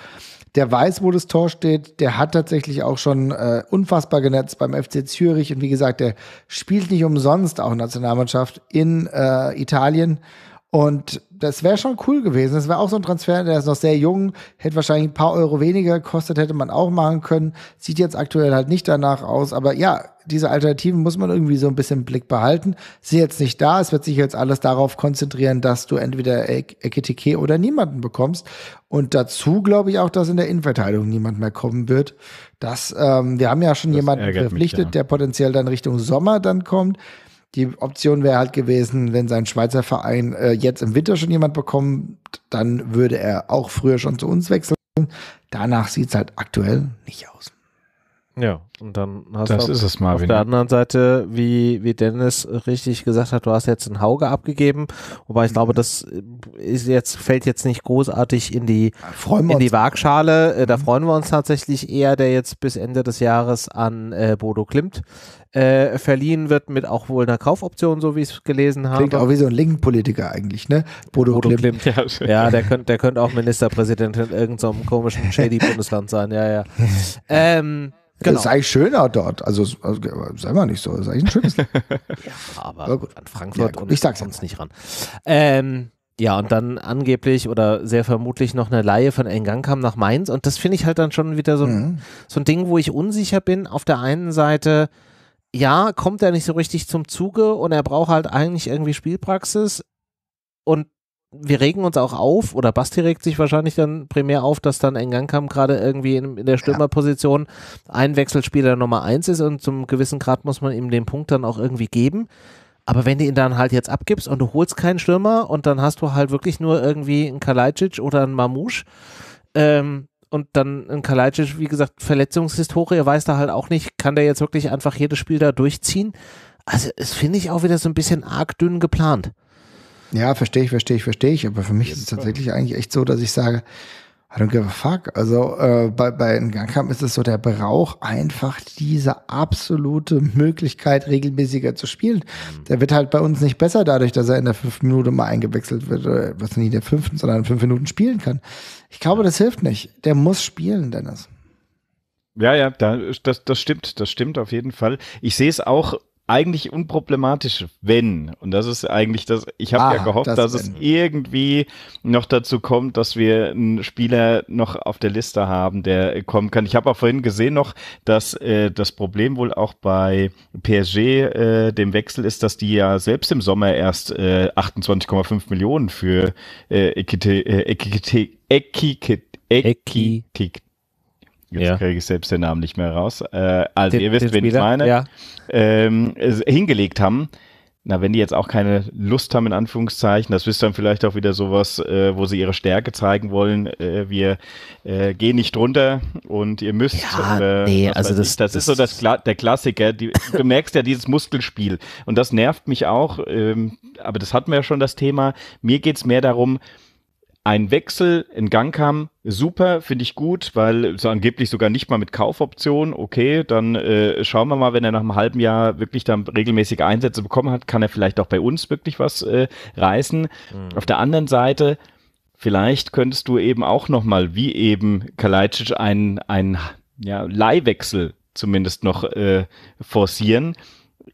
Speaker 2: der weiß, wo das Tor steht, der hat tatsächlich auch schon äh, unfassbar genetzt beim FC Zürich und wie gesagt, der spielt nicht umsonst auch Nationalmannschaft in äh, Italien und das wäre schon cool gewesen. Das wäre auch so ein Transfer, der ist noch sehr jung, hätte wahrscheinlich ein paar Euro weniger gekostet, hätte man auch machen können. Sieht jetzt aktuell halt nicht danach aus. Aber ja, diese Alternativen muss man irgendwie so ein bisschen im Blick behalten. Sie jetzt nicht da. Es wird sich jetzt alles darauf konzentrieren, dass du entweder Ekitike e oder niemanden bekommst. Und dazu glaube ich auch, dass in der Innenverteidigung niemand mehr kommen wird. Das, ähm, wir haben ja schon das jemanden verpflichtet, mich, ja. der potenziell dann Richtung Sommer dann kommt. Die Option wäre halt gewesen, wenn sein Schweizer Verein äh, jetzt im Winter schon jemand bekommt, dann würde er auch früher schon zu uns wechseln. Danach sieht es halt aktuell nicht aus. Ja, und dann
Speaker 1: hast das du auf, es, auf der anderen Seite, wie, wie Dennis richtig gesagt hat, du hast jetzt einen Hauge abgegeben, wobei ich glaube, mhm. das ist jetzt, fällt jetzt nicht großartig in die, freuen in die Waagschale. Äh, da mhm. freuen wir uns tatsächlich eher, der jetzt bis Ende des Jahres an äh, Bodo Klimt äh, verliehen wird mit auch wohl einer Kaufoption, so wie ich es gelesen habe. Klingt auch wie so ein linken Politiker eigentlich, ne? Bodo, Bodo Klimt. Klimt. Ja, ja der könnte der könnt auch Ministerpräsident in irgendeinem so komischen shady Bundesland sein, ja, ja. Ähm, Genau. Sei
Speaker 2: schöner dort. Also, also, sei mal nicht
Speaker 1: so, sei ein schönes. ja, aber ja, gut. an Frankfurt ja, gut. und ich sag's sonst nicht ran. Ähm, ja, und dann angeblich oder sehr vermutlich noch eine Laie von Engang kam nach Mainz. Und das finde ich halt dann schon wieder so, mhm. so ein Ding, wo ich unsicher bin. Auf der einen Seite, ja, kommt er nicht so richtig zum Zuge und er braucht halt eigentlich irgendwie Spielpraxis. Und wir regen uns auch auf, oder Basti regt sich wahrscheinlich dann primär auf, dass dann Engankam gerade irgendwie in, in der Stürmerposition ein Wechselspieler Nummer eins ist und zum gewissen Grad muss man ihm den Punkt dann auch irgendwie geben. Aber wenn du ihn dann halt jetzt abgibst und du holst keinen Stürmer und dann hast du halt wirklich nur irgendwie einen Kalajdzic oder einen Mamouche ähm, und dann ein Kalajdzic, wie gesagt, Verletzungshistorie, weiß da halt auch nicht, kann der jetzt wirklich einfach jedes Spiel da durchziehen? Also, es finde ich auch wieder so ein bisschen arg dünn
Speaker 2: geplant. Ja, verstehe ich, verstehe ich, verstehe ich. Aber für mich ist es tatsächlich eigentlich echt so, dass ich sage, I don't give a fuck. Also äh, bei, bei Gangkampf ist es so der braucht einfach diese absolute Möglichkeit, regelmäßiger zu spielen. Mhm. Der wird halt bei uns nicht besser dadurch, dass er in der fünften Minute mal eingewechselt wird, was nicht in der fünften, sondern in fünf Minuten spielen kann. Ich glaube, das hilft nicht. Der muss spielen, Dennis.
Speaker 3: Ja, ja, da, das, das stimmt, das stimmt auf jeden Fall. Ich sehe es auch eigentlich unproblematisch, wenn, und das ist eigentlich das, ich habe ah, ja gehofft, das dass wenn. es irgendwie noch dazu kommt, dass wir einen Spieler noch auf der Liste haben, der kommen kann. Ich habe auch vorhin gesehen noch, dass äh, das Problem wohl auch bei PSG äh, dem Wechsel ist, dass die ja selbst im Sommer erst äh, 28,5 Millionen für äh, Ekite, äh, Ekite, Ekite, Ekite, Ekite, Ekite Jetzt ja. kriege ich selbst den Namen nicht mehr raus. Äh, also den, ihr wisst, wen ich meine. Ja. Ähm, hingelegt haben. Na, wenn die jetzt auch keine Lust haben, in Anführungszeichen, das ist dann vielleicht auch wieder sowas, äh, wo sie ihre Stärke zeigen wollen. Äh, wir äh, gehen nicht runter und ihr müsst. Ja, oder, äh, nee, also das, ich, das, das, ist so das Kla der Klassiker. Die, du merkst ja dieses Muskelspiel und das nervt mich auch. Ähm, aber das hatten wir ja schon das Thema. Mir geht es mehr darum, ein Wechsel in Gang kam, super, finde ich gut, weil so angeblich sogar nicht mal mit Kaufoption, okay, dann äh, schauen wir mal, wenn er nach einem halben Jahr wirklich dann regelmäßig Einsätze bekommen hat, kann er vielleicht auch bei uns wirklich was äh, reißen. Mhm. Auf der anderen Seite, vielleicht könntest du eben auch nochmal, wie eben Kalajdzic, einen, einen ja, Leihwechsel zumindest noch äh, forcieren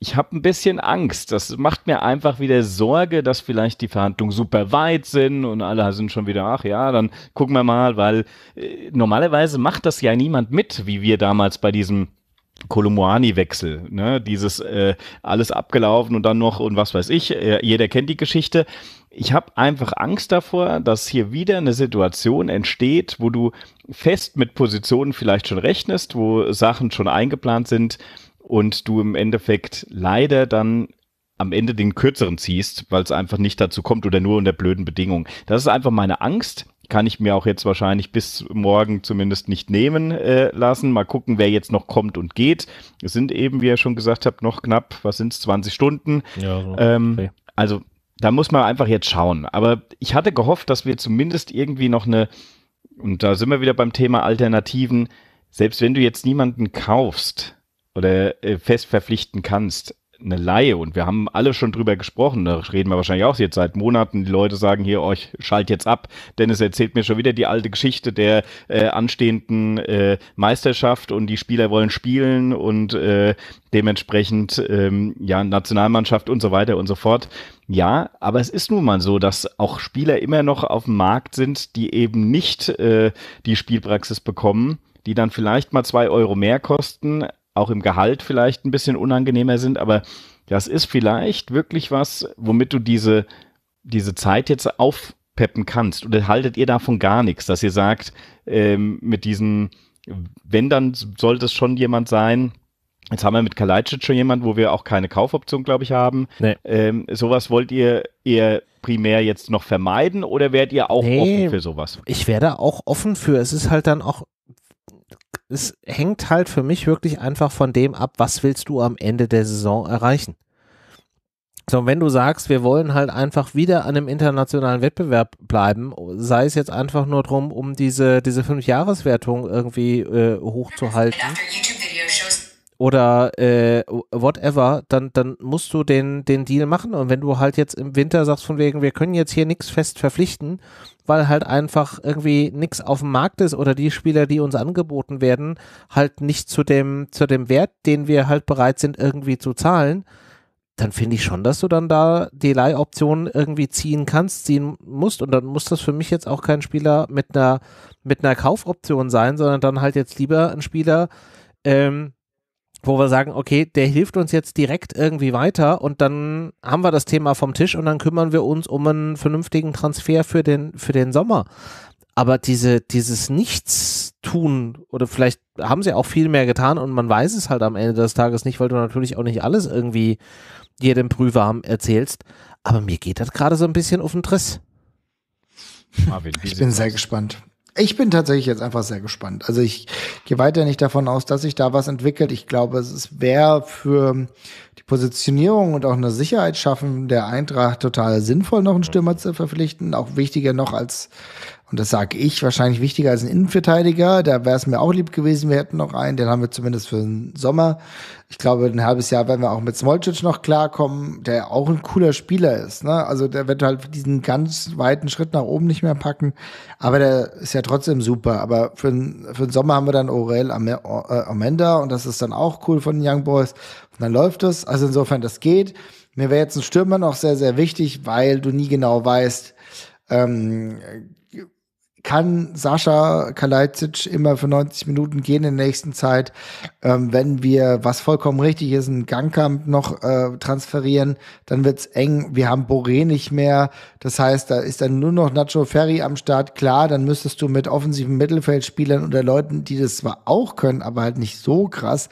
Speaker 3: ich habe ein bisschen Angst. Das macht mir einfach wieder Sorge, dass vielleicht die Verhandlungen super weit sind und alle sind schon wieder, ach ja, dann gucken wir mal, weil äh, normalerweise macht das ja niemand mit, wie wir damals bei diesem Kolomoani-Wechsel, ne? dieses äh, alles abgelaufen und dann noch und was weiß ich, äh, jeder kennt die Geschichte. Ich habe einfach Angst davor, dass hier wieder eine Situation entsteht, wo du fest mit Positionen vielleicht schon rechnest, wo Sachen schon eingeplant sind, und du im Endeffekt leider dann am Ende den kürzeren ziehst, weil es einfach nicht dazu kommt oder nur unter blöden Bedingungen. Das ist einfach meine Angst. Kann ich mir auch jetzt wahrscheinlich bis morgen zumindest nicht nehmen äh, lassen. Mal gucken, wer jetzt noch kommt und geht. Es sind eben, wie ihr schon gesagt habt, noch knapp, was sind es, 20 Stunden. Ja, so. ähm, okay. Also da muss man einfach jetzt schauen. Aber ich hatte gehofft, dass wir zumindest irgendwie noch eine, und da sind wir wieder beim Thema Alternativen, selbst wenn du jetzt niemanden kaufst, oder äh, fest verpflichten kannst, eine Laie und wir haben alle schon drüber gesprochen, da reden wir wahrscheinlich auch jetzt seit Monaten, die Leute sagen hier, euch oh, schalt jetzt ab, denn es erzählt mir schon wieder die alte Geschichte der äh, anstehenden äh, Meisterschaft und die Spieler wollen spielen und äh, dementsprechend ähm, ja Nationalmannschaft und so weiter und so fort. Ja, aber es ist nun mal so, dass auch Spieler immer noch auf dem Markt sind, die eben nicht äh, die Spielpraxis bekommen die dann vielleicht mal zwei Euro mehr kosten, auch im Gehalt vielleicht ein bisschen unangenehmer sind, aber das ist vielleicht wirklich was, womit du diese, diese Zeit jetzt aufpeppen kannst. Oder haltet ihr davon gar nichts, dass ihr sagt, ähm, mit diesen, wenn dann sollte es schon jemand sein, Jetzt haben wir mit Kalajdzic schon jemand, wo wir auch keine Kaufoption, glaube ich, haben. Nee. Ähm, sowas wollt ihr eher primär jetzt noch vermeiden oder werdet ihr auch nee, offen für sowas? Ich werde auch
Speaker 1: offen für. Es ist halt dann auch es hängt halt für mich wirklich einfach von dem ab, was willst du am Ende der Saison erreichen. So, wenn du sagst, wir wollen halt einfach wieder an einem internationalen Wettbewerb bleiben, sei es jetzt einfach nur drum, um diese, diese Fünf-Jahres-Wertung irgendwie äh, hochzuhalten oder äh, whatever, dann, dann musst du den, den Deal machen. Und wenn du halt jetzt im Winter sagst, von wegen, wir können jetzt hier nichts fest verpflichten, weil halt einfach irgendwie nichts auf dem Markt ist oder die Spieler, die uns angeboten werden, halt nicht zu dem, zu dem Wert, den wir halt bereit sind, irgendwie zu zahlen, dann finde ich schon, dass du dann da die Leihoptionen irgendwie ziehen kannst, ziehen musst. Und dann muss das für mich jetzt auch kein Spieler mit einer, mit einer Kaufoption sein, sondern dann halt jetzt lieber ein Spieler, ähm, wo wir sagen, okay, der hilft uns jetzt direkt irgendwie weiter und dann haben wir das Thema vom Tisch und dann kümmern wir uns um einen vernünftigen Transfer für den, für den Sommer. Aber diese, dieses Nichtstun oder vielleicht haben sie auch viel mehr getan und man weiß es halt am Ende des Tages nicht, weil du natürlich auch nicht alles irgendwie jedem Prüfer erzählst. Aber
Speaker 2: mir geht das gerade so ein bisschen auf den Triss. Marvin, ich bin sehr gespannt ich bin tatsächlich jetzt einfach sehr gespannt. Also ich gehe weiter nicht davon aus, dass sich da was entwickelt. Ich glaube, es wäre für die Positionierung und auch eine Sicherheit schaffen der Eintracht total sinnvoll, noch einen Stürmer zu verpflichten. Auch wichtiger noch als und das sage ich, wahrscheinlich wichtiger als ein Innenverteidiger. Da wäre es mir auch lieb gewesen, wir hätten noch einen, den haben wir zumindest für den Sommer. Ich glaube, ein halbes Jahr werden wir auch mit Smolcic noch klarkommen, der auch ein cooler Spieler ist. Ne? Also der wird halt diesen ganz weiten Schritt nach oben nicht mehr packen, aber der ist ja trotzdem super. Aber für, für den Sommer haben wir dann Aurel äh, Amenda und das ist dann auch cool von den Young Boys. Und dann läuft es. Also insofern, das geht. Mir wäre jetzt ein Stürmer noch sehr, sehr wichtig, weil du nie genau weißt, ähm, kann Sascha Kalajdzic immer für 90 Minuten gehen in der nächsten Zeit. Ähm, wenn wir, was vollkommen richtig ist, einen Gangkampf noch äh, transferieren, dann wird's eng. Wir haben Boré nicht mehr. Das heißt, da ist dann nur noch Nacho Ferry am Start. Klar, dann müsstest du mit offensiven Mittelfeldspielern oder Leuten, die das zwar auch können, aber halt nicht so krass,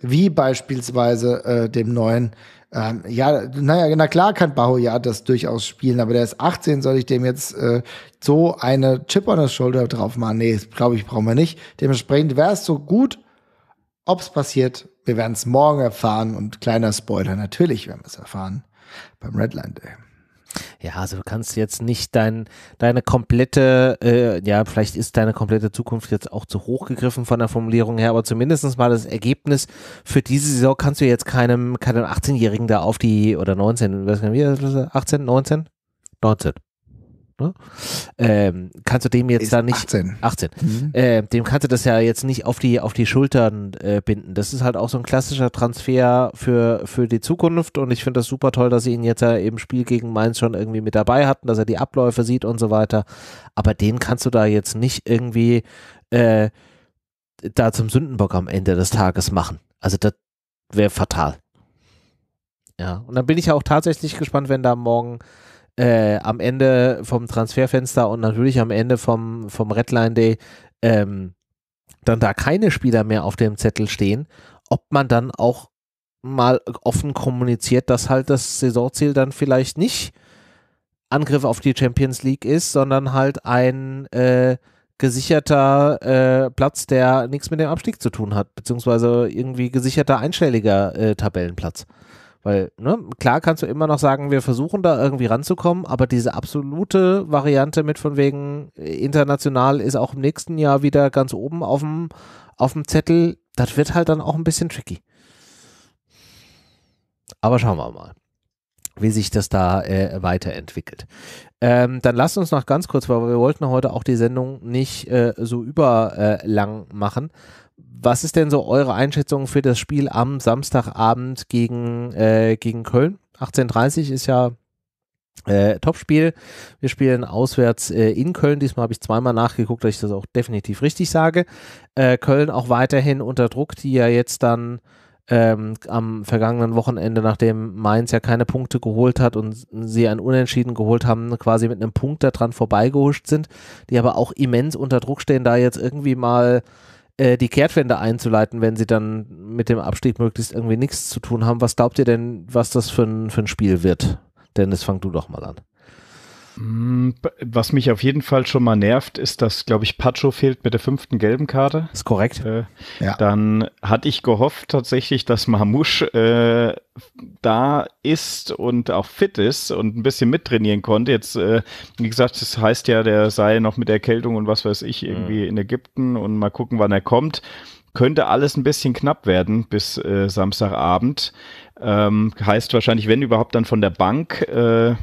Speaker 2: wie beispielsweise äh, dem neuen ähm, ja, naja, na klar kann Baho ja das durchaus spielen, aber der ist 18, soll ich dem jetzt äh, so eine Chip on the Shoulder drauf machen? Nee, glaube ich, brauchen wir nicht. Dementsprechend wäre es so gut, ob es passiert. Wir werden es morgen erfahren und kleiner Spoiler, natürlich werden wir es erfahren beim Redline Day.
Speaker 1: Ja, also du kannst jetzt nicht dein, deine komplette, äh, ja, vielleicht ist deine komplette Zukunft jetzt auch zu hoch gegriffen von der Formulierung her, aber zumindestens mal das Ergebnis für diese Saison kannst du jetzt keinem, keinem 18-Jährigen da auf die, oder 19, weiß gar nicht, 18, 19? 19 ne? Ähm, kannst du dem jetzt ist da nicht 18, 18 mhm. äh, dem kannst du das ja jetzt nicht auf die auf die Schultern äh, binden. Das ist halt auch so ein klassischer Transfer für für die Zukunft und ich finde das super toll, dass sie ihn jetzt ja im Spiel gegen Mainz schon irgendwie mit dabei hatten, dass er die Abläufe sieht und so weiter. Aber den kannst du da jetzt nicht irgendwie äh, da zum Sündenbock am Ende des Tages machen. Also das wäre fatal. Ja, und dann bin ich ja auch tatsächlich gespannt, wenn da morgen äh, am Ende vom Transferfenster und natürlich am Ende vom, vom Redline Day ähm, dann da keine Spieler mehr auf dem Zettel stehen, ob man dann auch mal offen kommuniziert, dass halt das Saisonziel dann vielleicht nicht Angriff auf die Champions League ist, sondern halt ein äh, gesicherter äh, Platz, der nichts mit dem Abstieg zu tun hat, beziehungsweise irgendwie gesicherter einstelliger äh, Tabellenplatz. Weil, ne, klar kannst du immer noch sagen, wir versuchen da irgendwie ranzukommen, aber diese absolute Variante mit von wegen äh, international ist auch im nächsten Jahr wieder ganz oben auf dem, auf dem Zettel, das wird halt dann auch ein bisschen tricky. Aber schauen wir mal wie sich das da äh, weiterentwickelt. Ähm, dann lasst uns noch ganz kurz, weil wir wollten heute auch die Sendung nicht äh, so überlang äh, machen, was ist denn so eure Einschätzung für das Spiel am Samstagabend gegen, äh, gegen Köln? 18.30 ist ja äh, Topspiel. Wir spielen auswärts äh, in Köln. Diesmal habe ich zweimal nachgeguckt, dass ich das auch definitiv richtig sage. Äh, Köln auch weiterhin unter Druck, die ja jetzt dann ähm, am vergangenen Wochenende, nachdem Mainz ja keine Punkte geholt hat und sie ein Unentschieden geholt haben, quasi mit einem Punkt daran vorbeigehuscht sind, die aber auch immens unter Druck stehen, da jetzt irgendwie mal äh, die Kehrtwende einzuleiten, wenn sie dann mit dem Abstieg möglichst irgendwie nichts zu tun haben. Was glaubt ihr denn, was das für ein, für ein Spiel wird? Dennis, fang du
Speaker 3: doch mal an. Mm, was mich auf jeden Fall schon mal nervt, ist, dass, glaube ich, Pacho fehlt mit der fünften gelben Karte. Das ist korrekt. Äh, ja. Dann hatte ich gehofft tatsächlich, dass Mamouche äh, da ist und auch fit ist und ein bisschen mittrainieren konnte. Jetzt, äh, wie gesagt, das heißt ja, der sei noch mit Erkältung und was weiß ich irgendwie mhm. in Ägypten und mal gucken, wann er kommt. Könnte alles ein bisschen knapp werden bis äh, Samstagabend. Ähm, heißt wahrscheinlich, wenn überhaupt, dann von der Bank. Äh,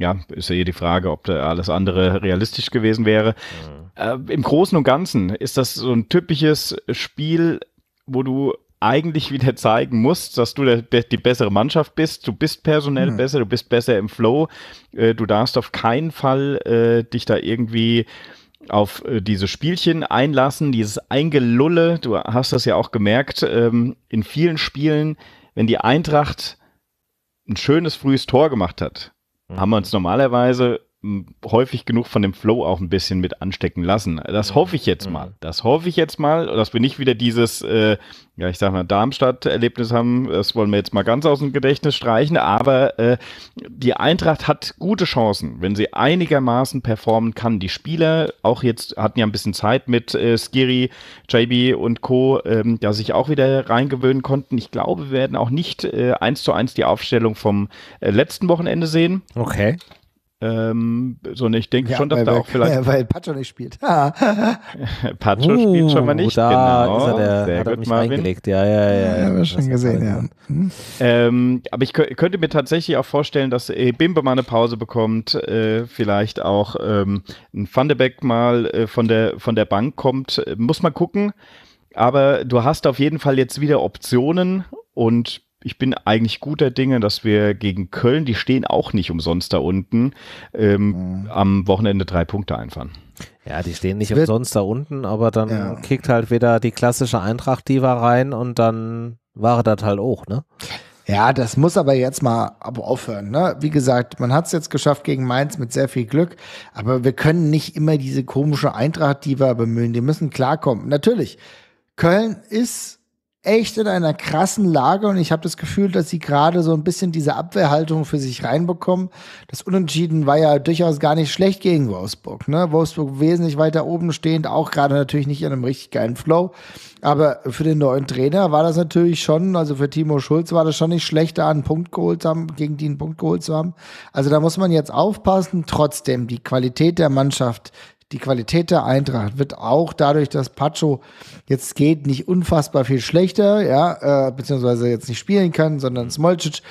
Speaker 3: ja, ist ja eh die Frage, ob da alles andere realistisch gewesen wäre. Mhm. Äh, Im Großen und Ganzen ist das so ein typisches Spiel, wo du eigentlich wieder zeigen musst, dass du der, die bessere Mannschaft bist. Du bist personell mhm. besser, du bist besser im Flow. Äh, du darfst auf keinen Fall äh, dich da irgendwie auf äh, diese Spielchen einlassen, dieses Eingelulle. Du hast das ja auch gemerkt ähm, in vielen Spielen, wenn die Eintracht ein schönes frühes Tor gemacht hat, haben wir uns normalerweise häufig genug von dem Flow auch ein bisschen mit anstecken lassen. Das hoffe ich jetzt mhm. mal. Das hoffe ich jetzt mal, dass wir nicht wieder dieses, äh, ja, ich sag mal, Darmstadt-Erlebnis haben. Das wollen wir jetzt mal ganz aus dem Gedächtnis streichen. Aber äh, die Eintracht hat gute Chancen, wenn sie einigermaßen performen kann. Die Spieler auch jetzt hatten ja ein bisschen Zeit mit äh, Skiri, JB und Co., ähm, da sich auch wieder reingewöhnen konnten. Ich glaube, wir werden auch nicht äh, eins zu eins die Aufstellung vom äh, letzten Wochenende sehen. Okay. Ähm, so, ne, ich denke ja, schon, dass weil, da auch vielleicht. Ja, weil
Speaker 2: Pacho nicht spielt. Ah.
Speaker 3: Pacho uh, spielt schon mal uh, nicht. Da genau. ist er der, Sehr hat er mich Marvin. reingelegt. Ja, ja, ja. ja, haben wir schon gesehen, ja. Hm? Ähm, aber ich könnte mir tatsächlich auch vorstellen, dass äh, Bimbe mal eine Pause bekommt, äh, vielleicht auch ähm, ein Fundebeck mal äh, von, der, von der Bank kommt. Muss man gucken. Aber du hast auf jeden Fall jetzt wieder Optionen und ich bin eigentlich guter Dinge, dass wir gegen Köln, die stehen auch nicht umsonst da unten, ähm, mhm. am Wochenende drei Punkte einfahren. Ja, die stehen nicht umsonst
Speaker 1: da unten, aber dann ja. kickt halt wieder die klassische Eintracht die Diva rein und dann war
Speaker 2: das halt auch, ne? Ja, das muss aber jetzt mal aufhören. Ne? Wie gesagt, man hat es jetzt geschafft gegen Mainz mit sehr viel Glück, aber wir können nicht immer diese komische eintracht die wir bemühen. Die müssen klarkommen. Natürlich, Köln ist echt in einer krassen Lage und ich habe das Gefühl, dass sie gerade so ein bisschen diese Abwehrhaltung für sich reinbekommen. Das Unentschieden war ja durchaus gar nicht schlecht gegen Wolfsburg. Ne? Wolfsburg wesentlich weiter oben stehend, auch gerade natürlich nicht in einem richtig geilen Flow. Aber für den neuen Trainer war das natürlich schon, also für Timo Schulz war das schon nicht schlecht, da einen Punkt geholt zu haben, gegen die einen Punkt geholt zu haben. Also da muss man jetzt aufpassen. Trotzdem, die Qualität der Mannschaft die Qualität der Eintracht wird auch dadurch, dass Pacho jetzt geht, nicht unfassbar viel schlechter, ja, äh, beziehungsweise jetzt nicht spielen kann, sondern Smolcic.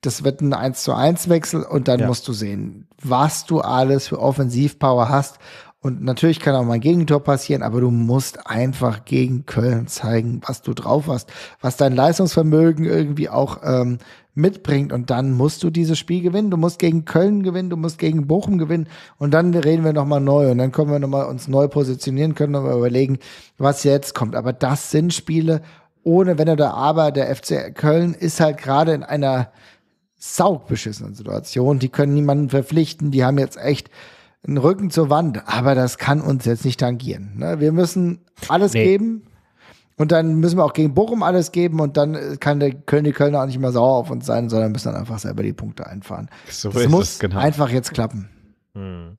Speaker 2: Das wird ein 1 zu 1 Wechsel und dann ja. musst du sehen, was du alles für Offensivpower hast. Und natürlich kann auch mal ein Gegentor passieren, aber du musst einfach gegen Köln zeigen, was du drauf hast, was dein Leistungsvermögen irgendwie auch ähm, mitbringt. Und dann musst du dieses Spiel gewinnen. Du musst gegen Köln gewinnen, du musst gegen Bochum gewinnen. Und dann reden wir nochmal neu. Und dann können wir nochmal uns neu positionieren, können nochmal überlegen, was jetzt kommt. Aber das sind Spiele ohne Wenn oder Aber. Der FC Köln ist halt gerade in einer saugbeschissenen Situation. Die können niemanden verpflichten. Die haben jetzt echt einen Rücken zur Wand. Aber das kann uns jetzt nicht tangieren. Ne? Wir müssen alles nee. geben. Und dann müssen wir auch gegen Bochum alles geben und dann äh, kann der Köln die Kölner auch nicht mehr sauer auf uns sein, sondern müssen dann einfach selber die Punkte einfahren. So das muss es, genau. einfach jetzt klappen.
Speaker 1: Hm.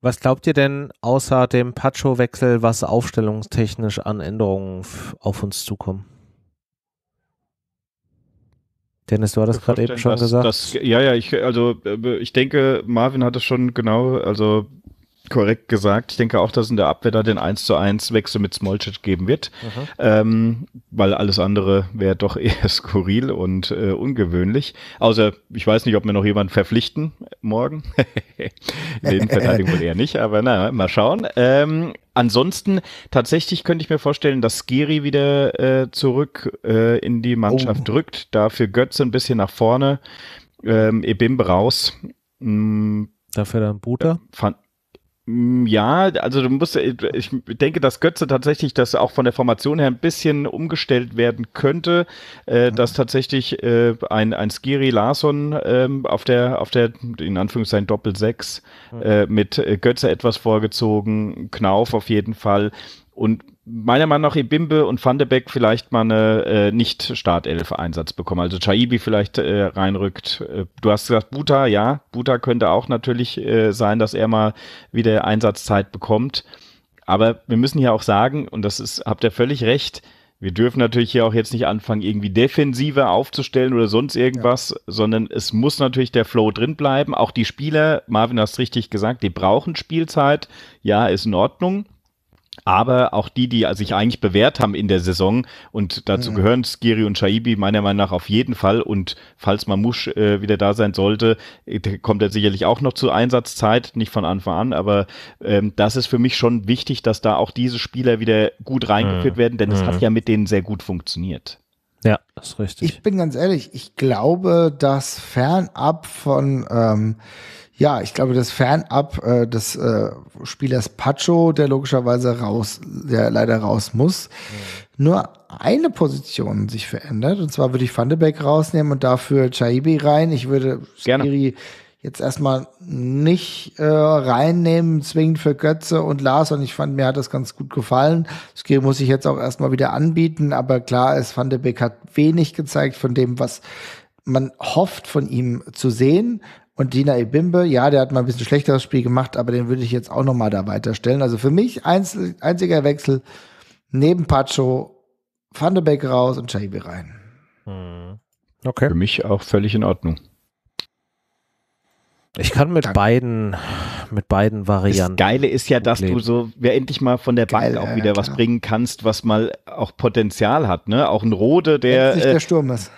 Speaker 1: Was glaubt ihr denn außer dem Pacho-Wechsel, was aufstellungstechnisch an Änderungen auf uns zukommen? Dennis, du hattest gerade eben schon dass, gesagt.
Speaker 3: Dass, ja, ja, ich, also äh, ich denke, Marvin hat es schon genau, also korrekt gesagt. Ich denke auch, dass in der Abwehr da den 1 zu 1 Wechsel mit Smolcic geben wird, ähm, weil alles andere wäre doch eher skurril und äh, ungewöhnlich. Außer, ich weiß nicht, ob wir noch jemanden verpflichten morgen. den Verteidigung wohl eher nicht, aber na, mal schauen. Ähm, ansonsten, tatsächlich könnte ich mir vorstellen, dass Skiri wieder äh, zurück äh, in die Mannschaft oh. drückt, dafür Götze ein bisschen nach vorne, ähm, Ebimbe raus. Mh, mm. dafür dann Buta? Fand, Mm, ja, also du musst, äh, ich denke, dass Götze tatsächlich das auch von der Formation her ein bisschen umgestellt werden könnte, äh, mhm. dass tatsächlich äh, ein, ein Skiri Larsson äh, auf der, auf der, in Anführungszeichen Doppel 6 mhm. äh, mit Götze etwas vorgezogen, Knauf auf jeden Fall und meiner Meinung nach Ebimbe und Van de Beek vielleicht mal eine äh, Nicht-Startelf-Einsatz bekommen. Also Chaibi vielleicht äh, reinrückt. Äh, du hast gesagt, Buta, ja. Buta könnte auch natürlich äh, sein, dass er mal wieder Einsatzzeit bekommt. Aber wir müssen hier auch sagen, und das ist, habt ihr völlig recht, wir dürfen natürlich hier auch jetzt nicht anfangen, irgendwie defensiver aufzustellen oder sonst irgendwas, ja. sondern es muss natürlich der Flow drin bleiben. Auch die Spieler, Marvin hast richtig gesagt, die brauchen Spielzeit. Ja, ist in Ordnung. Aber auch die, die sich eigentlich bewährt haben in der Saison, und dazu mhm. gehören Skiri und Shaibi meiner Meinung nach auf jeden Fall. Und falls Mamouche äh, wieder da sein sollte, äh, kommt er sicherlich auch noch zur Einsatzzeit, nicht von Anfang an, aber ähm, das ist für mich schon wichtig, dass da auch diese Spieler wieder gut reingeführt mhm. werden, denn es mhm. hat ja mit denen sehr gut funktioniert.
Speaker 2: Ja, das ist richtig. Ich bin ganz ehrlich, ich glaube, dass fernab von ähm, ja, ich glaube, das Fanab äh, des äh, Spielers Pacho, der logischerweise raus, der leider raus muss, mhm. nur eine Position sich verändert. Und zwar würde ich Van Beek rausnehmen und dafür Chaibi rein. Ich würde Skiri jetzt erstmal nicht äh, reinnehmen, zwingend für Götze und Lars. Und ich fand, mir hat das ganz gut gefallen. Skiri muss ich jetzt auch erstmal wieder anbieten. Aber klar ist, Van Beek hat wenig gezeigt von dem, was man hofft von ihm zu sehen, und Dina Ebimbe, ja, der hat mal ein bisschen schlechteres Spiel gemacht, aber den würde ich jetzt auch nochmal da weiterstellen. Also für mich einzel, einziger Wechsel neben Pacho, Van de Beek raus und
Speaker 3: Chaibi rein. Hm. Okay. Für mich auch völlig in Ordnung.
Speaker 1: Ich kann mit Danke. beiden, mit beiden Varianten.
Speaker 3: Das Geile ist ja, dass du so, wer endlich mal von der Geil, auch wieder ja, was bringen kannst, was mal auch Potenzial hat, ne? Auch ein Rode, der. Wenn's nicht der äh, Sturm ist.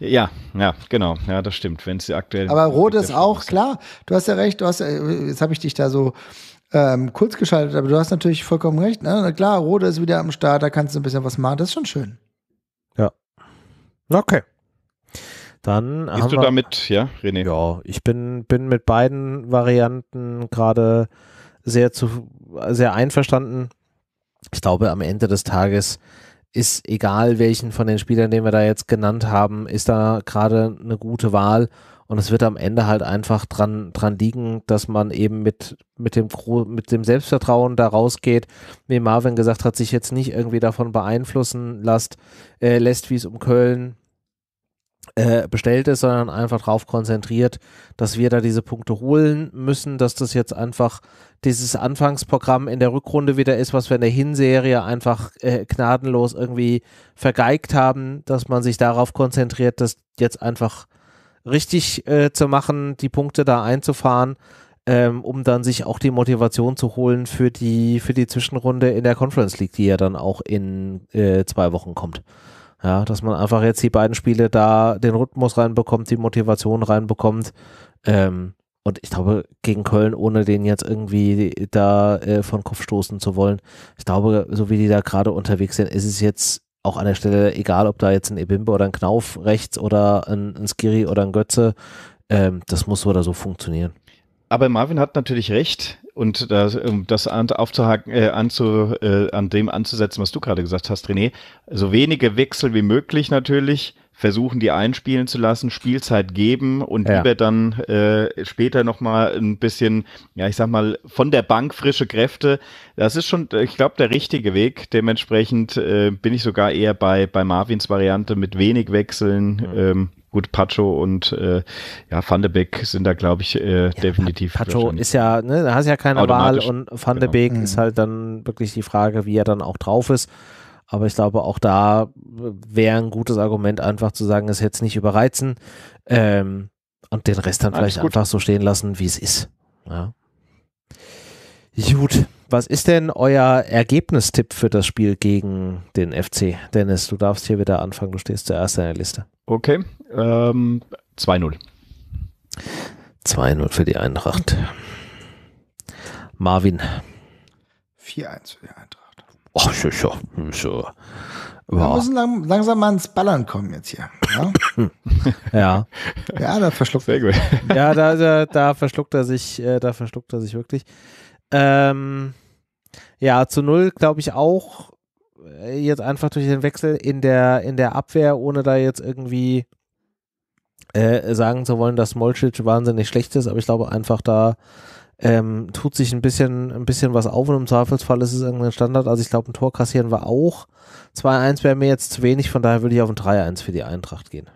Speaker 3: Ja, ja, genau. Ja, das stimmt. Wenn es aktuell. Aber rot
Speaker 2: ist auch, ist. klar. Du hast ja recht. Du hast, äh, jetzt habe ich dich da so ähm, kurz geschaltet, aber du hast natürlich vollkommen recht. Ne? Klar, Rode ist wieder am Start, da kannst du ein bisschen was machen. Das ist schon schön. Ja. Okay.
Speaker 3: Dann Bist du damit, ja, René? Ja,
Speaker 1: ich bin, bin mit beiden Varianten gerade sehr, sehr einverstanden. Ich glaube, am Ende des Tages ist egal, welchen von den Spielern, den wir da jetzt genannt haben, ist da gerade eine gute Wahl. Und es wird am Ende halt einfach dran, dran liegen, dass man eben mit, mit, dem, mit dem Selbstvertrauen da rausgeht, wie Marvin gesagt hat, sich jetzt nicht irgendwie davon beeinflussen lässt, äh, lässt wie es um Köln äh, bestellt ist, sondern einfach darauf konzentriert, dass wir da diese Punkte holen müssen, dass das jetzt einfach dieses Anfangsprogramm in der Rückrunde wieder ist, was wir in der Hinserie einfach äh, gnadenlos irgendwie vergeigt haben, dass man sich darauf konzentriert, das jetzt einfach richtig äh, zu machen, die Punkte da einzufahren, ähm, um dann sich auch die Motivation zu holen für die, für die Zwischenrunde in der Conference League, die ja dann auch in äh, zwei Wochen kommt. Ja, dass man einfach jetzt die beiden Spiele da den Rhythmus reinbekommt, die Motivation reinbekommt. Ähm, und ich glaube, gegen Köln, ohne den jetzt irgendwie da äh, von Kopf stoßen zu wollen, ich glaube, so wie die da gerade unterwegs sind, ist es jetzt auch an der Stelle egal, ob da jetzt ein Ebimbe oder ein Knauf rechts oder ein, ein Skiri oder ein Götze. Ähm, das muss
Speaker 3: so oder so funktionieren. Aber Marvin hat natürlich recht. Und das, um das an, aufzuhaken, äh, anzu, äh, an dem anzusetzen, was du gerade gesagt hast, René, so wenige Wechsel wie möglich natürlich, versuchen die einspielen zu lassen, Spielzeit geben und ja. lieber dann äh, später nochmal ein bisschen, ja, ich sag mal, von der Bank frische Kräfte. Das ist schon, ich glaube, der richtige Weg. Dementsprechend äh, bin ich sogar eher bei, bei Marvins Variante mit wenig Wechseln. Mhm. Ähm, Gut, Pacho und äh, ja, Van de Beek sind da, glaube ich, äh, ja, definitiv. Pacho ist
Speaker 1: ja, ne, da hast ja keine Wahl und Van de genau. Beek mhm. ist halt dann wirklich die Frage, wie er dann auch drauf ist. Aber ich glaube, auch da wäre ein gutes Argument, einfach zu sagen, es jetzt nicht überreizen ähm, und den Rest dann vielleicht einfach so stehen lassen, wie es ist. Ja. Gut, was ist denn euer Ergebnistipp für das Spiel gegen den FC? Dennis, du darfst hier wieder anfangen, du stehst zuerst in der Liste.
Speaker 3: Okay, ähm,
Speaker 1: 2-0. 2-0 für die Eintracht. Marvin.
Speaker 2: 4-1 für die Eintracht. Oh, so, so, schon. Wow. Wir müssen lang, langsam mal ins Ballern kommen jetzt hier. Ja. ja. ja. da verschluckt er. Ja,
Speaker 1: da, da, da, verschluckt er sich, äh, da verschluckt er sich wirklich. Ähm, ja, zu null glaube ich auch äh, jetzt einfach durch den Wechsel in der, in der Abwehr, ohne da jetzt irgendwie äh, sagen zu wollen, dass Molcic wahnsinnig schlecht ist, aber ich glaube einfach da ähm, tut sich ein bisschen, ein bisschen was auf und im Zweifelsfall ist es irgendein Standard. Also ich glaube, ein Tor kassieren wir auch. 2-1 wäre mir jetzt zu wenig, von daher würde ich auf ein 3-1 für die Eintracht gehen.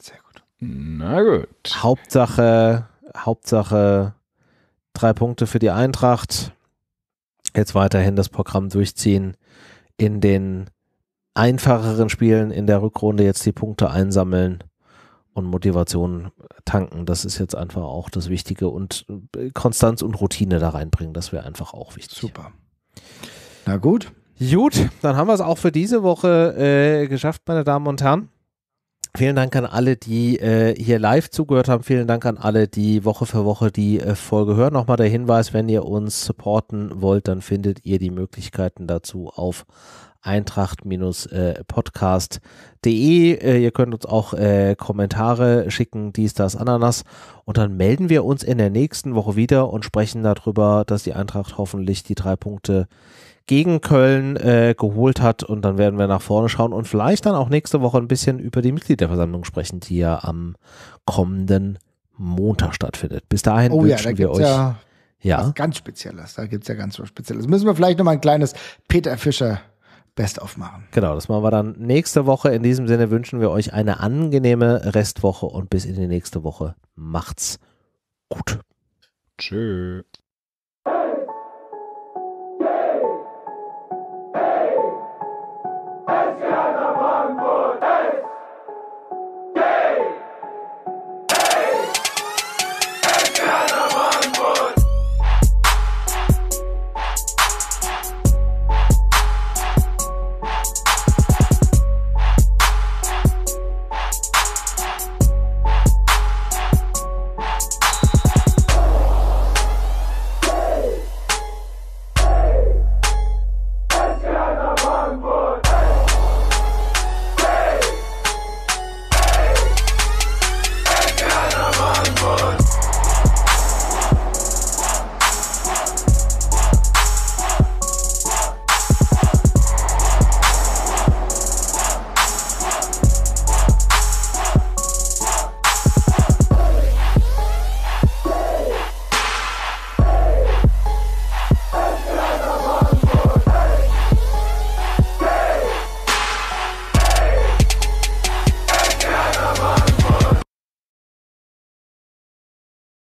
Speaker 1: Sehr gut. Na gut. Hauptsache, Hauptsache drei Punkte für die Eintracht. Jetzt weiterhin das Programm durchziehen in den einfacheren Spielen in der Rückrunde jetzt die Punkte einsammeln und Motivation tanken. Das ist jetzt einfach auch das Wichtige und äh, Konstanz und Routine da reinbringen. Das wäre einfach auch wichtig. Super. Na gut. Gut, dann haben wir es auch für diese Woche äh, geschafft, meine Damen und Herren. Vielen Dank an alle, die äh, hier live zugehört haben. Vielen Dank an alle, die Woche für Woche die äh, Folge hören. Nochmal der Hinweis, wenn ihr uns supporten wollt, dann findet ihr die Möglichkeiten dazu auf eintracht-podcast.de. Äh, ihr könnt uns auch äh, Kommentare schicken, dies, das, Ananas. Und dann melden wir uns in der nächsten Woche wieder und sprechen darüber, dass die Eintracht hoffentlich die drei Punkte gegen Köln äh, geholt hat. Und dann werden wir nach vorne schauen und vielleicht dann auch nächste Woche ein bisschen über die Mitgliederversammlung sprechen, die ja am kommenden
Speaker 2: Montag stattfindet. Bis dahin oh, wünschen ja, wir euch. Ja ja. Was ganz Spezielles. Da gibt es ja ganz was Spezielles. Müssen wir vielleicht nochmal ein kleines Peter Fischer Best of machen. Genau, das machen wir dann nächste
Speaker 1: Woche. In diesem Sinne wünschen wir euch eine angenehme Restwoche und bis in die nächste Woche.
Speaker 3: Macht's gut. Tschö.